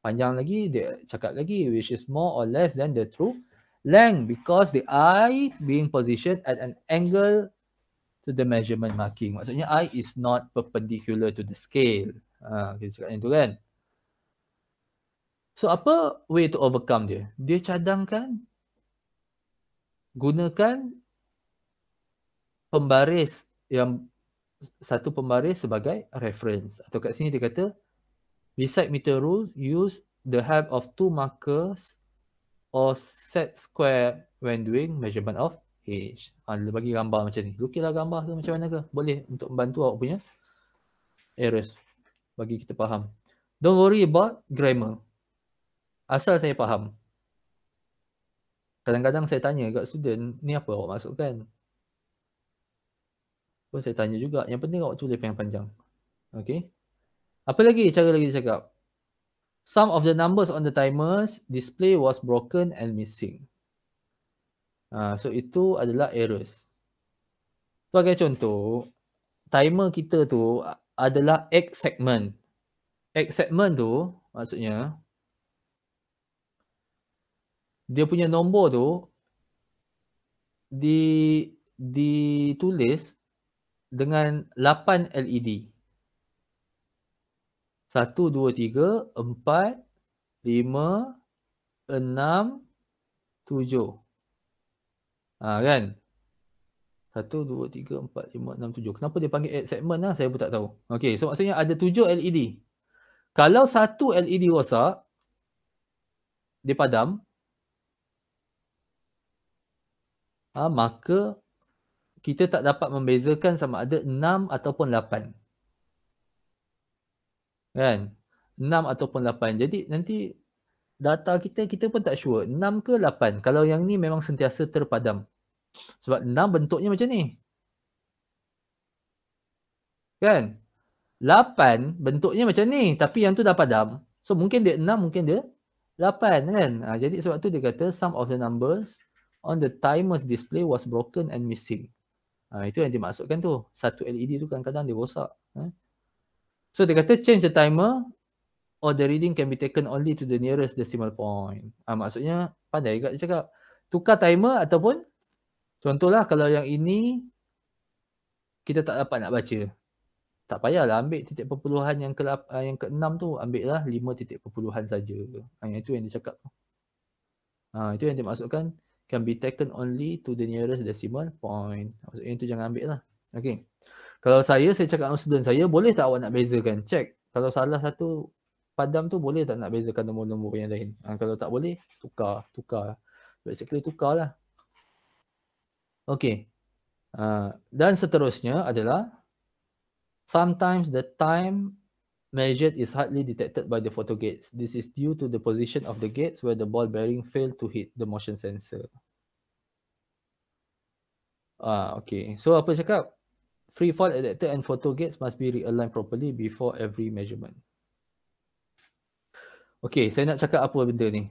Panjang lagi dia cakap lagi which is more or less than the true length because the eye being positioned at an angle to the measurement marking. Maksudnya eye is not perpendicular to the scale. Ha, kita cakap macam tu kan. So apa way to overcome dia? Dia cadangkan gunakan pembaris yang satu pembaris sebagai reference. Atau kat sini dia kata beside meter rule use the help of two markers or set square when doing measurement of H. Ha, dia bagi gambar macam ni. Lukilah gambar tu macam mana ke? Boleh untuk membantu awak punya errors. Bagi kita faham. Don't worry about grammar asal saya faham kadang-kadang saya tanya kat student ni apa awak maksudkan pun saya tanya juga yang penting awak tulis yang panjang okay? apa lagi cara lagi cakap some of the numbers on the timers display was broken and missing uh, so itu adalah errors sebagai contoh timer kita tu adalah X segment X segment tu maksudnya dia punya nombor tu di ditulis dengan 8 LED. 1,2,3,4,5,6,7 Ha kan? 1,2,3,4,5,6,7 Kenapa dia panggil segment lah? Saya pun tak tahu. Okay, so maksudnya ada 7 LED. Kalau satu LED rosak, dia padam, ha, maka kita tak dapat membezakan sama ada 6 ataupun 8. Kan? 6 ataupun 8. Jadi nanti data kita, kita pun tak sure. 6 ke 8. Kalau yang ni memang sentiasa terpadam. Sebab 6 bentuknya macam ni. Kan? 8 bentuknya macam ni. Tapi yang tu dah padam. So mungkin dia 6, mungkin dia 8 kan? Ha, jadi sebab tu dia kata sum of the numbers on the timer's display was broken and missing. Ha, itu yang dimaksudkan tu. Satu LED tu kadang-kadang dia rosak. Ha? So dia kata change the timer or the reading can be taken only to the nearest decimal point. Ha, maksudnya pandai juga dia cakap. Tukar timer ataupun contohlah kalau yang ini kita tak dapat nak baca. Tak payahlah ambil titik perpuluhan yang ke ah, yang ke-6 tu, ambillah 5 titik perpuluhan saja. yang itu yang dia cakap. Ha, itu yang dimaksudkan can be taken only to the nearest decimal point. Maksudnya itu jangan ambil lah. Okay. Kalau saya, saya cakap dengan student saya, boleh tak awak nak bezakan? Check. Kalau salah satu padam tu, boleh tak nak bezakan nombor-nombor yang lain? Ha, kalau tak boleh, tukar. Tukar. Basically, tukar lah. Okay. Uh, ha, dan seterusnya adalah, sometimes the time measured is hardly detected by the photo gates. This is due to the position of the gates where the ball bearing failed to hit the motion sensor. Ah, okay. So apa cakap? Free fall adapter and photo gates must be realigned properly before every measurement. Okay, saya nak cakap apa benda ni?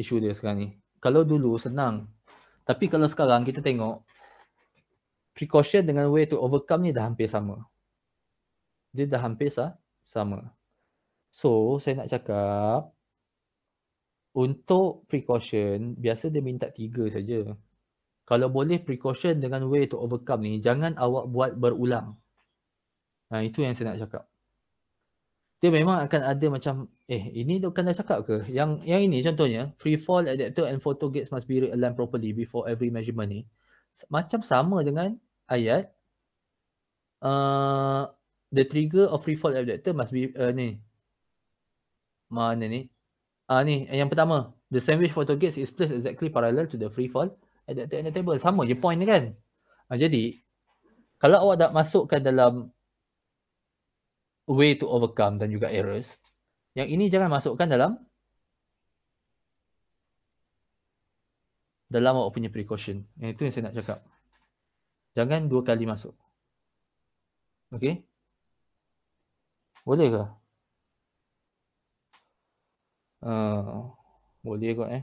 Isu dia sekarang ni. Kalau dulu senang. Tapi kalau sekarang kita tengok precaution dengan way to overcome ni dah hampir sama. Dia dah hampir sama sama. So, saya nak cakap untuk precaution, biasa dia minta tiga saja. Kalau boleh precaution dengan way to overcome ni, jangan awak buat berulang. Ha, itu yang saya nak cakap. Dia memang akan ada macam, eh ini tu kan dah cakap ke? Yang yang ini contohnya, free fall adapter and photo gates must be aligned properly before every measurement ni. Macam sama dengan ayat, uh, the trigger of free fall abductor must be uh, ni. Mana ni? Ah uh, ni, yang pertama. The sandwich photo gates is placed exactly parallel to the free fall adapter and the table. Sama je point kan? Uh, jadi, kalau awak dah masukkan dalam way to overcome dan juga errors, yang ini jangan masukkan dalam dalam awak punya precaution. Yang itu yang saya nak cakap. Jangan dua kali masuk. Okay? Boleh ke? Uh, boleh kot eh.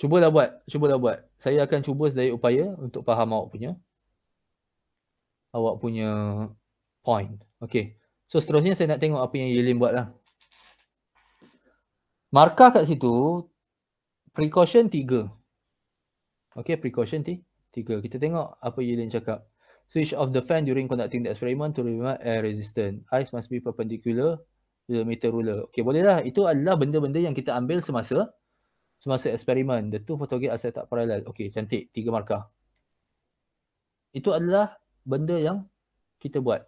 Cubalah buat. Cubalah buat. Saya akan cuba sedaya upaya untuk faham awak punya. Awak punya point. Okay. So seterusnya saya nak tengok apa yang Yelim buat lah. Markah kat situ. Precaution tiga Okay. Precaution Tiga. Kita tengok apa Yelim cakap switch off the fan during conducting the experiment to remove air resistance. Ice must be perpendicular to the meter ruler. Okay, bolehlah. Itu adalah benda-benda yang kita ambil semasa semasa eksperimen. The two photogate are set up parallel. Okay, cantik. Tiga markah. Itu adalah benda yang kita buat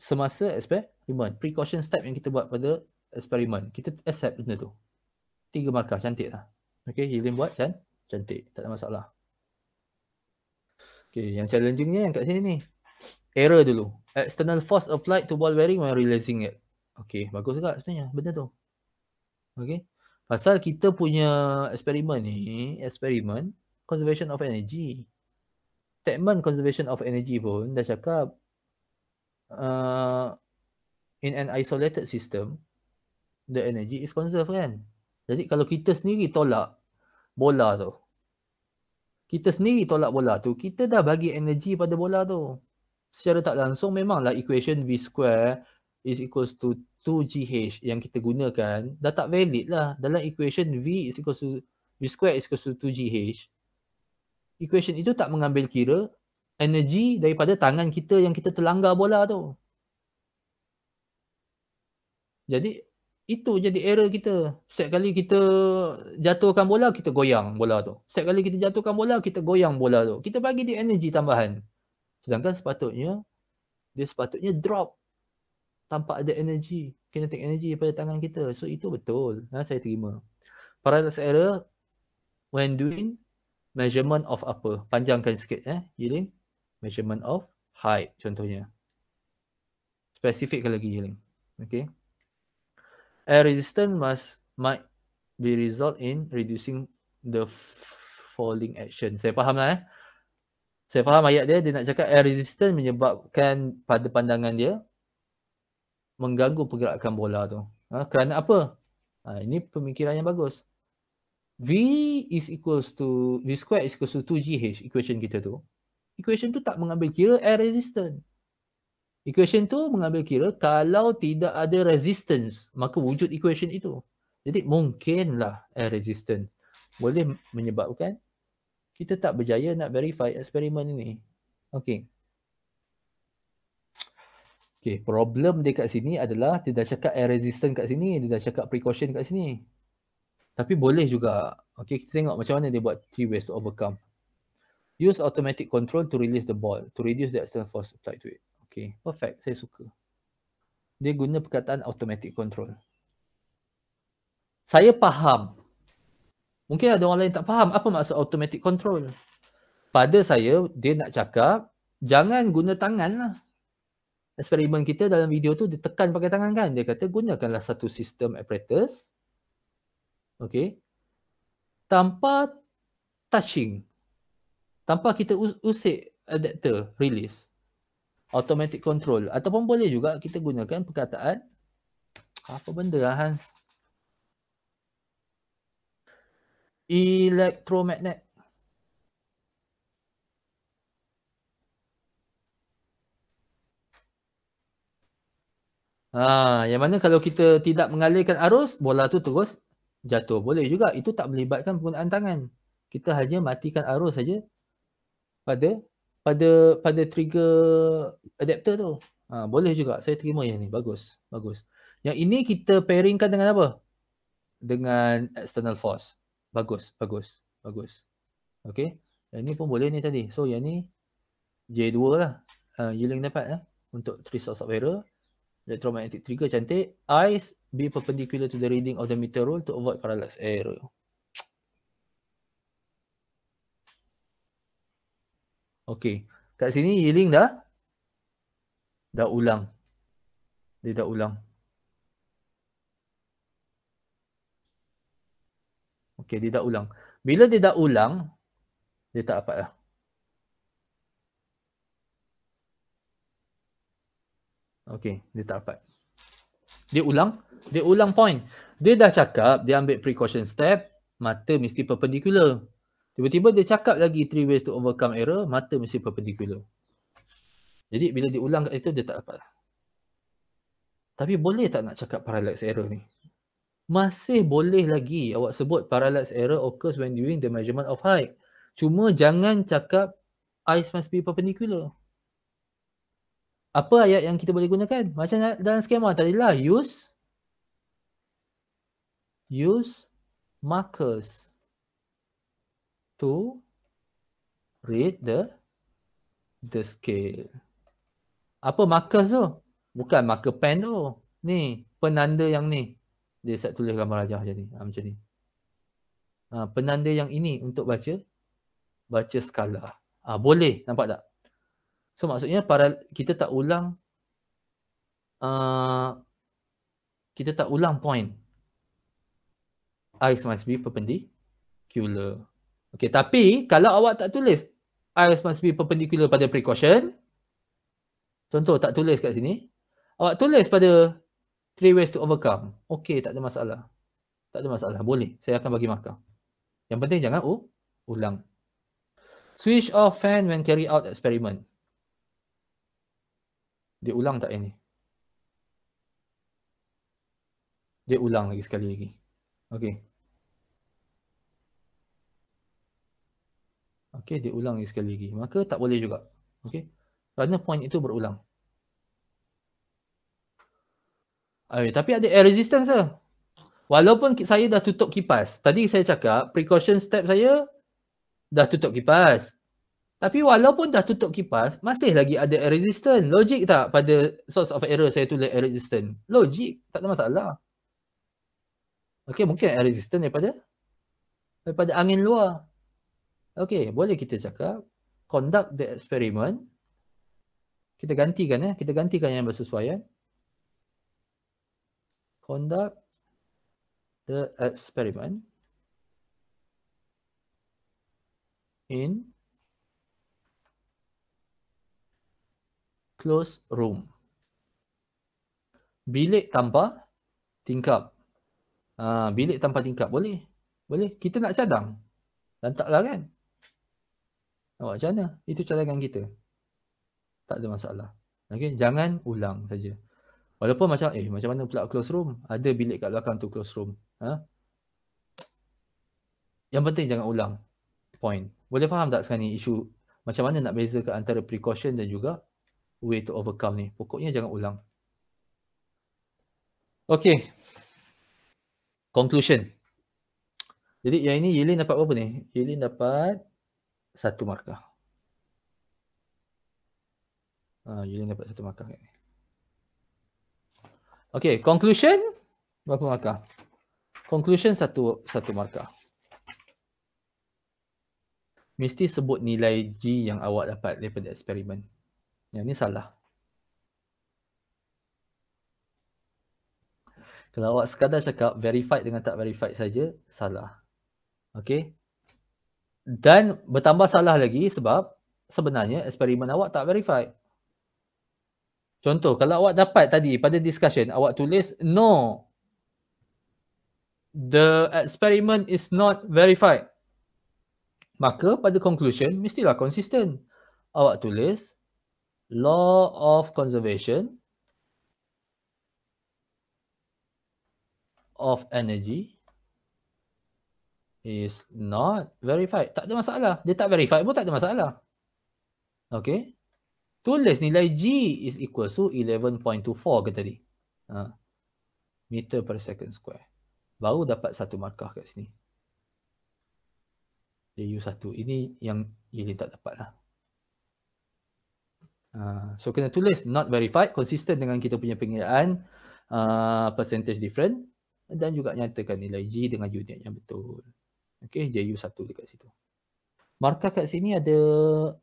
semasa eksperimen. Precaution step yang kita buat pada eksperimen. Kita accept benda tu. Tiga markah. Cantik lah. Okay, Hilim buat kan? Cantik. Tak ada masalah. Okay, yang challenge-nya yang kat sini ni. Error dulu. External force applied to ball bearing when releasing it. Okay, bagus juga sebenarnya benda tu. Okay. Pasal kita punya eksperimen ni, eksperimen conservation of energy. Statement conservation of energy pun dah cakap uh, in an isolated system, the energy is conserved kan. Jadi kalau kita sendiri tolak bola tu, kita sendiri tolak bola tu, kita dah bagi energi pada bola tu. Secara tak langsung memanglah equation V square is equals to 2GH yang kita gunakan dah tak valid lah. Dalam equation V is equals to V square is equals to 2GH. Equation itu tak mengambil kira energi daripada tangan kita yang kita terlanggar bola tu. Jadi itu jadi error kita. Setiap kali kita jatuhkan bola, kita goyang bola tu. Setiap kali kita jatuhkan bola, kita goyang bola tu. Kita bagi dia energi tambahan. Sedangkan sepatutnya, dia sepatutnya drop. Tanpa ada energi. Kinetic energy pada tangan kita. So, itu betul. Ha, saya terima. Parallax error, when doing measurement of apa? Panjangkan sikit. Eh? Yiling. Measurement of height contohnya. Spesifik lagi Yiling. Okay air resistance must might be result in reducing the falling action. Saya faham lah eh. Saya faham ayat dia, dia nak cakap air resistance menyebabkan pada pandangan dia mengganggu pergerakan bola tu. Ha, kerana apa? Ha, ini pemikiran yang bagus. V is equals to, V square is equals to 2GH equation kita tu. Equation tu tak mengambil kira air resistance equation tu mengambil kira kalau tidak ada resistance maka wujud equation itu jadi mungkinlah air resistance boleh menyebabkan kita tak berjaya nak verify eksperimen ni Okay. Okay, problem dia kat sini adalah dia dah cakap air resistance kat sini dia dah cakap precaution kat sini tapi boleh juga Okay, kita tengok macam mana dia buat three ways to overcome use automatic control to release the ball to reduce the external force applied to it Okay, perfect. Saya suka. Dia guna perkataan automatic control. Saya faham. Mungkin ada orang lain tak faham apa maksud automatic control. Pada saya, dia nak cakap, jangan guna tangan lah. Eksperimen kita dalam video tu, dia tekan pakai tangan kan? Dia kata, gunakanlah satu sistem apparatus. Okay. Tanpa touching. Tanpa kita usik adapter release automatic control ataupun boleh juga kita gunakan perkataan apa benda lah Hans electromagnet Ah, ha, yang mana kalau kita tidak mengalirkan arus, bola tu terus jatuh. Boleh juga. Itu tak melibatkan penggunaan tangan. Kita hanya matikan arus saja pada pada pada trigger adapter tu. Ha, boleh juga. Saya terima yang ni. Bagus. Bagus. Yang ini kita pairingkan dengan apa? Dengan external force. Bagus. Bagus. Bagus. Okay. Yang ni pun boleh ni tadi. So yang ni J2 lah. Uh, ha, yielding dapat lah. Untuk 3 source of error. Electromagnetic trigger cantik. Eyes be perpendicular to the reading of the meter rule to avoid parallax error. Okey, Kat sini healing dah dah ulang. Dia dah ulang. Okey, dia dah ulang. Bila dia dah ulang, dia tak dapat lah. Okey, dia tak dapat. Dia ulang. Dia ulang point. Dia dah cakap, dia ambil precaution step, mata mesti perpendicular. Tiba-tiba dia cakap lagi three ways to overcome error, mata mesti perpendicular. Jadi bila diulang kat itu dia tak dapat. Lah. Tapi boleh tak nak cakap parallax error ni? Masih boleh lagi awak sebut parallax error occurs when doing the measurement of height. Cuma jangan cakap eyes must be perpendicular. Apa ayat yang kita boleh gunakan? Macam dalam skema tadi lah. Use. Use markers to read the the scale. Apa markers tu? Bukan marker pen tu. Ni, penanda yang ni. Dia set tulis gambar rajah jadi ni. Ha, macam ni. Ha, penanda yang ini untuk baca baca skala. Ha, boleh, nampak tak? So maksudnya para, kita tak ulang uh, kita tak ulang point. I must be perpendicular. Okay, tapi kalau awak tak tulis I be perpendicular pada precaution contoh tak tulis kat sini awak tulis pada three ways to overcome Okay, tak ada masalah tak ada masalah boleh saya akan bagi markah yang penting jangan oh, ulang switch off fan when carry out experiment dia ulang tak ini dia ulang lagi sekali lagi Okay. Okey, dia ulang sekali lagi. Maka tak boleh juga. Okey. Kerana point itu berulang. Okay, ah, ya, tapi ada air resistance lah. Walaupun saya dah tutup kipas. Tadi saya cakap precaution step saya dah tutup kipas. Tapi walaupun dah tutup kipas, masih lagi ada air resistance. Logik tak pada source of error saya tulis air resistance? Logik. Tak ada masalah. Okay, mungkin air resistance daripada daripada angin luar. Okay, boleh kita cakap conduct the experiment. Kita gantikan ya, eh? kita gantikan yang bersesuaian. Conduct the experiment in close room. Bilik tanpa tingkap. Ah, bilik tanpa tingkap boleh? Boleh. Kita nak cadang. Dan taklah kan? Awak macam mana? Itu cadangan kita. Tak ada masalah. Okay? Jangan ulang saja. Walaupun macam, eh macam mana pula close room? Ada bilik kat belakang tu close room. Ha? Yang penting jangan ulang. Point. Boleh faham tak sekarang ni isu macam mana nak ke antara precaution dan juga way to overcome ni. Pokoknya jangan ulang. Okay. Conclusion. Jadi yang ini Yelin dapat berapa ni? Yelin dapat satu markah. Uh, ah, Julian dapat satu markah Okay, conclusion berapa markah? Conclusion satu satu markah. Mesti sebut nilai G yang awak dapat daripada eksperimen. Yang ni salah. Kalau awak sekadar cakap verified dengan tak verified saja, salah. Okay dan bertambah salah lagi sebab sebenarnya eksperimen awak tak verified. Contoh, kalau awak dapat tadi pada discussion, awak tulis no. The experiment is not verified. Maka pada conclusion, mestilah konsisten. Awak tulis law of conservation of energy is not verified. Tak ada masalah. Dia tak verified pun tak ada masalah. Okay. Tulis nilai G is equal to 11.24 ke tadi. Ha. Meter per second square. Baru dapat satu markah kat sini. Dia U1. Ini yang Yilin tak dapat lah. Uh, so kena tulis not verified consistent dengan kita punya pengiraan uh, percentage different dan juga nyatakan nilai G dengan unit yang betul. Okay, JU satu dekat situ. Markah kat sini ada,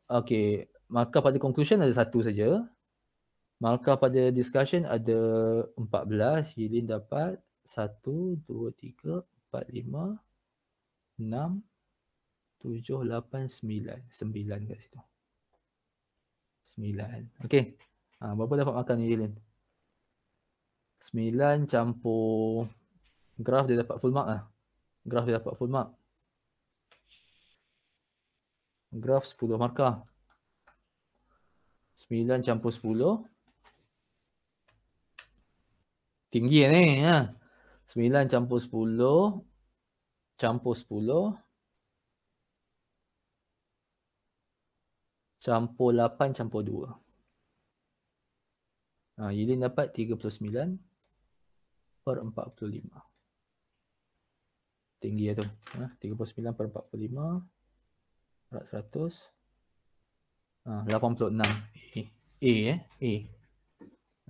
okay, markah pada conclusion ada satu saja. Markah pada discussion ada 14. Yilin dapat 1, 2, 3, 4, 5, 6, 7, 8, 9, 10, Tujuh, lapan, sembilan. Sembilan kat situ. Sembilan. Okay. Ha, berapa dapat makan ni, Yilin? Sembilan campur. Graf dia dapat full mark lah. Graf dia dapat full mark graf 10 markah. 9 campur 10. Tinggi lah ni. Ya. Ha. 9 campur 10. Campur 10. Campur 8 campur 2. Ha, Yilin dapat 39 per 45. Tinggi ya tu. Ha, 39 per 45. 45. 100 86 A, A eh A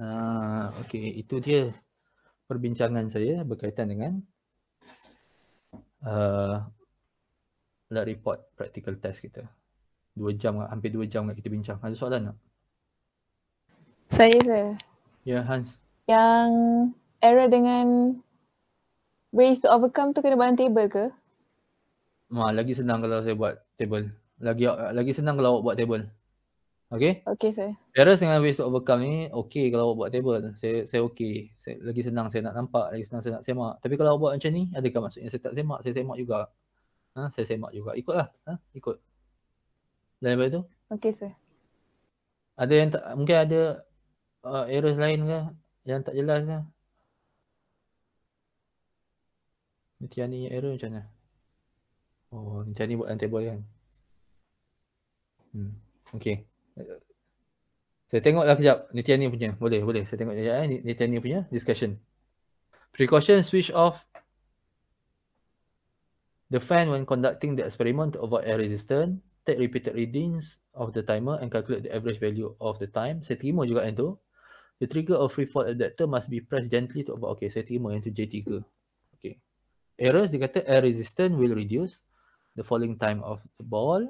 uh, okey itu dia perbincangan saya berkaitan dengan uh, report practical test kita 2 jam hampir 2 jam kita bincang ada soalan tak saya saya ya Hans yang error dengan ways to overcome tu kena banding table ke Ma, lagi senang kalau saya buat table. Lagi lagi senang kalau awak buat table. Okay? Okay, saya. Errors dengan ways to overcome ni, okay kalau awak buat table. Saya saya okay. Saya, lagi senang saya nak nampak, lagi senang saya nak semak. Tapi kalau awak buat macam ni, adakah maksudnya saya tak semak? Saya semak juga. Ha? Saya semak juga. Ikutlah. Ha? Ikut. Dan daripada tu? Okay, saya. Ada yang tak, mungkin ada uh, errors lain ke? Yang tak jelas ke? Nanti ni error macam mana? Oh, macam ni buat timetable kan? Hmm. Okay. Saya tengoklah kejap Nitya ni punya. Boleh, boleh. Saya tengok kejap eh. Nitya ni punya discussion. Precaution switch off the fan when conducting the experiment to avoid air resistance. Take repeated readings of the timer and calculate the average value of the time. Saya terima juga yang tu. The trigger of free fall adapter must be pressed gently to avoid. Okay, saya terima yang tu J3. Okay. Errors, dia kata air resistance will reduce the falling time of the ball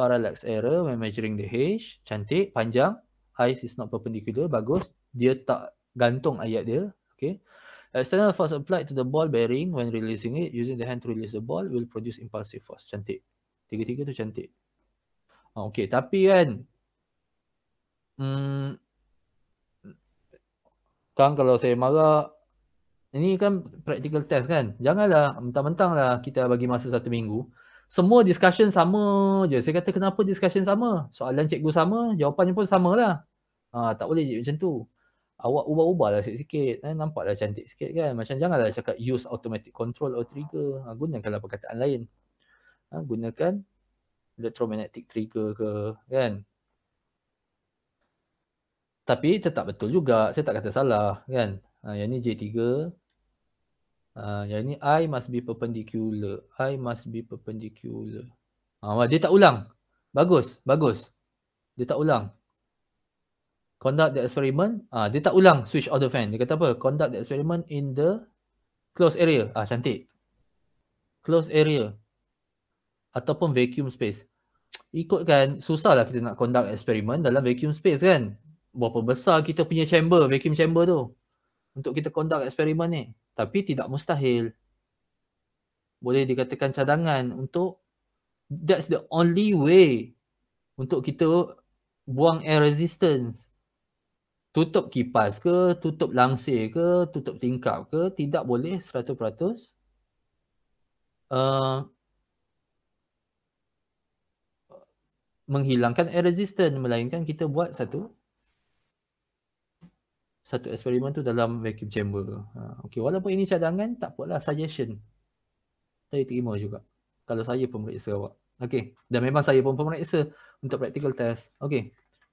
parallax error when measuring the hedge. Cantik, panjang. Ice is not perpendicular. Bagus. Dia tak gantung ayat dia. Okay. External force applied to the ball bearing when releasing it using the hand to release the ball will produce impulsive force. Cantik. Tiga-tiga tu cantik. Ah, okay. Tapi kan. Hmm, kan kalau saya marah. Ini kan practical test kan. Janganlah mentang-mentang lah kita bagi masa satu minggu semua discussion sama je. Saya kata kenapa discussion sama? Soalan cikgu sama, jawapannya pun sama lah. Ha, tak boleh je macam tu. Awak ubah-ubahlah sikit-sikit. Eh, nampaklah cantik sikit kan. Macam janganlah cakap use automatic control or trigger. Ha, gunakanlah perkataan lain. Ha, gunakan electromagnetic trigger ke kan. Tapi tetap betul juga. Saya tak kata salah kan. Ha, yang ni J3 Ah, yang ni I must be perpendicular. I must be perpendicular. Ah, dia tak ulang. Bagus, bagus. Dia tak ulang. Conduct the experiment. Ah, dia tak ulang switch on the fan. Dia kata apa? Conduct the experiment in the closed area. Ah, cantik. Closed area. Ataupun vacuum space. Ikutkan, susahlah kita nak conduct experiment dalam vacuum space kan? Berapa besar kita punya chamber, vacuum chamber tu? Untuk kita conduct experiment ni tapi tidak mustahil boleh dikatakan cadangan untuk that's the only way untuk kita buang air resistance tutup kipas ke tutup langsir ke tutup tingkap ke tidak boleh 100% peratus uh, menghilangkan air resistance melainkan kita buat satu satu eksperimen tu dalam vacuum chamber. Ha, okay, walaupun ini cadangan, tak apalah suggestion. Saya terima juga. Kalau saya pemeriksa awak. Okay, dan memang saya pun pemeriksa untuk practical test. Okay,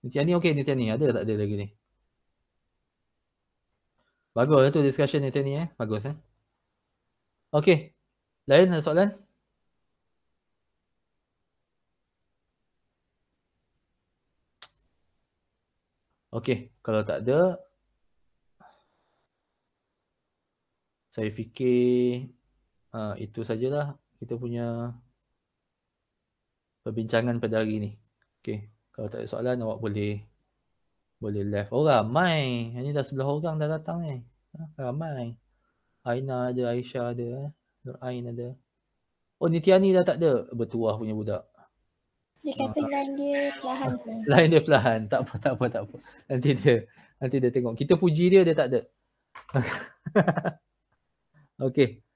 Nitya ni okay Nitya ni. Ada tak ada lagi ni? Bagus tu discussion Nitya ni eh. Bagus eh. Okay, lain ada soalan? Okay, kalau tak ada, saya fikir uh, itu sajalah kita punya perbincangan pada hari ni. Okay. Kalau tak ada soalan awak boleh boleh left. Oh ramai. Ini dah sebelah orang dah datang ni. Eh. Ramai. Aina ada, Aisyah ada. Eh. Nur Ain ada. Oh Nitiani dah tak ada. Bertuah punya budak. Dia kata ah. lain dia perlahan. lain dia perlahan. Tak apa, tak apa, tak apa. Nanti dia nanti dia tengok. Kita puji dia, dia tak ada. Okay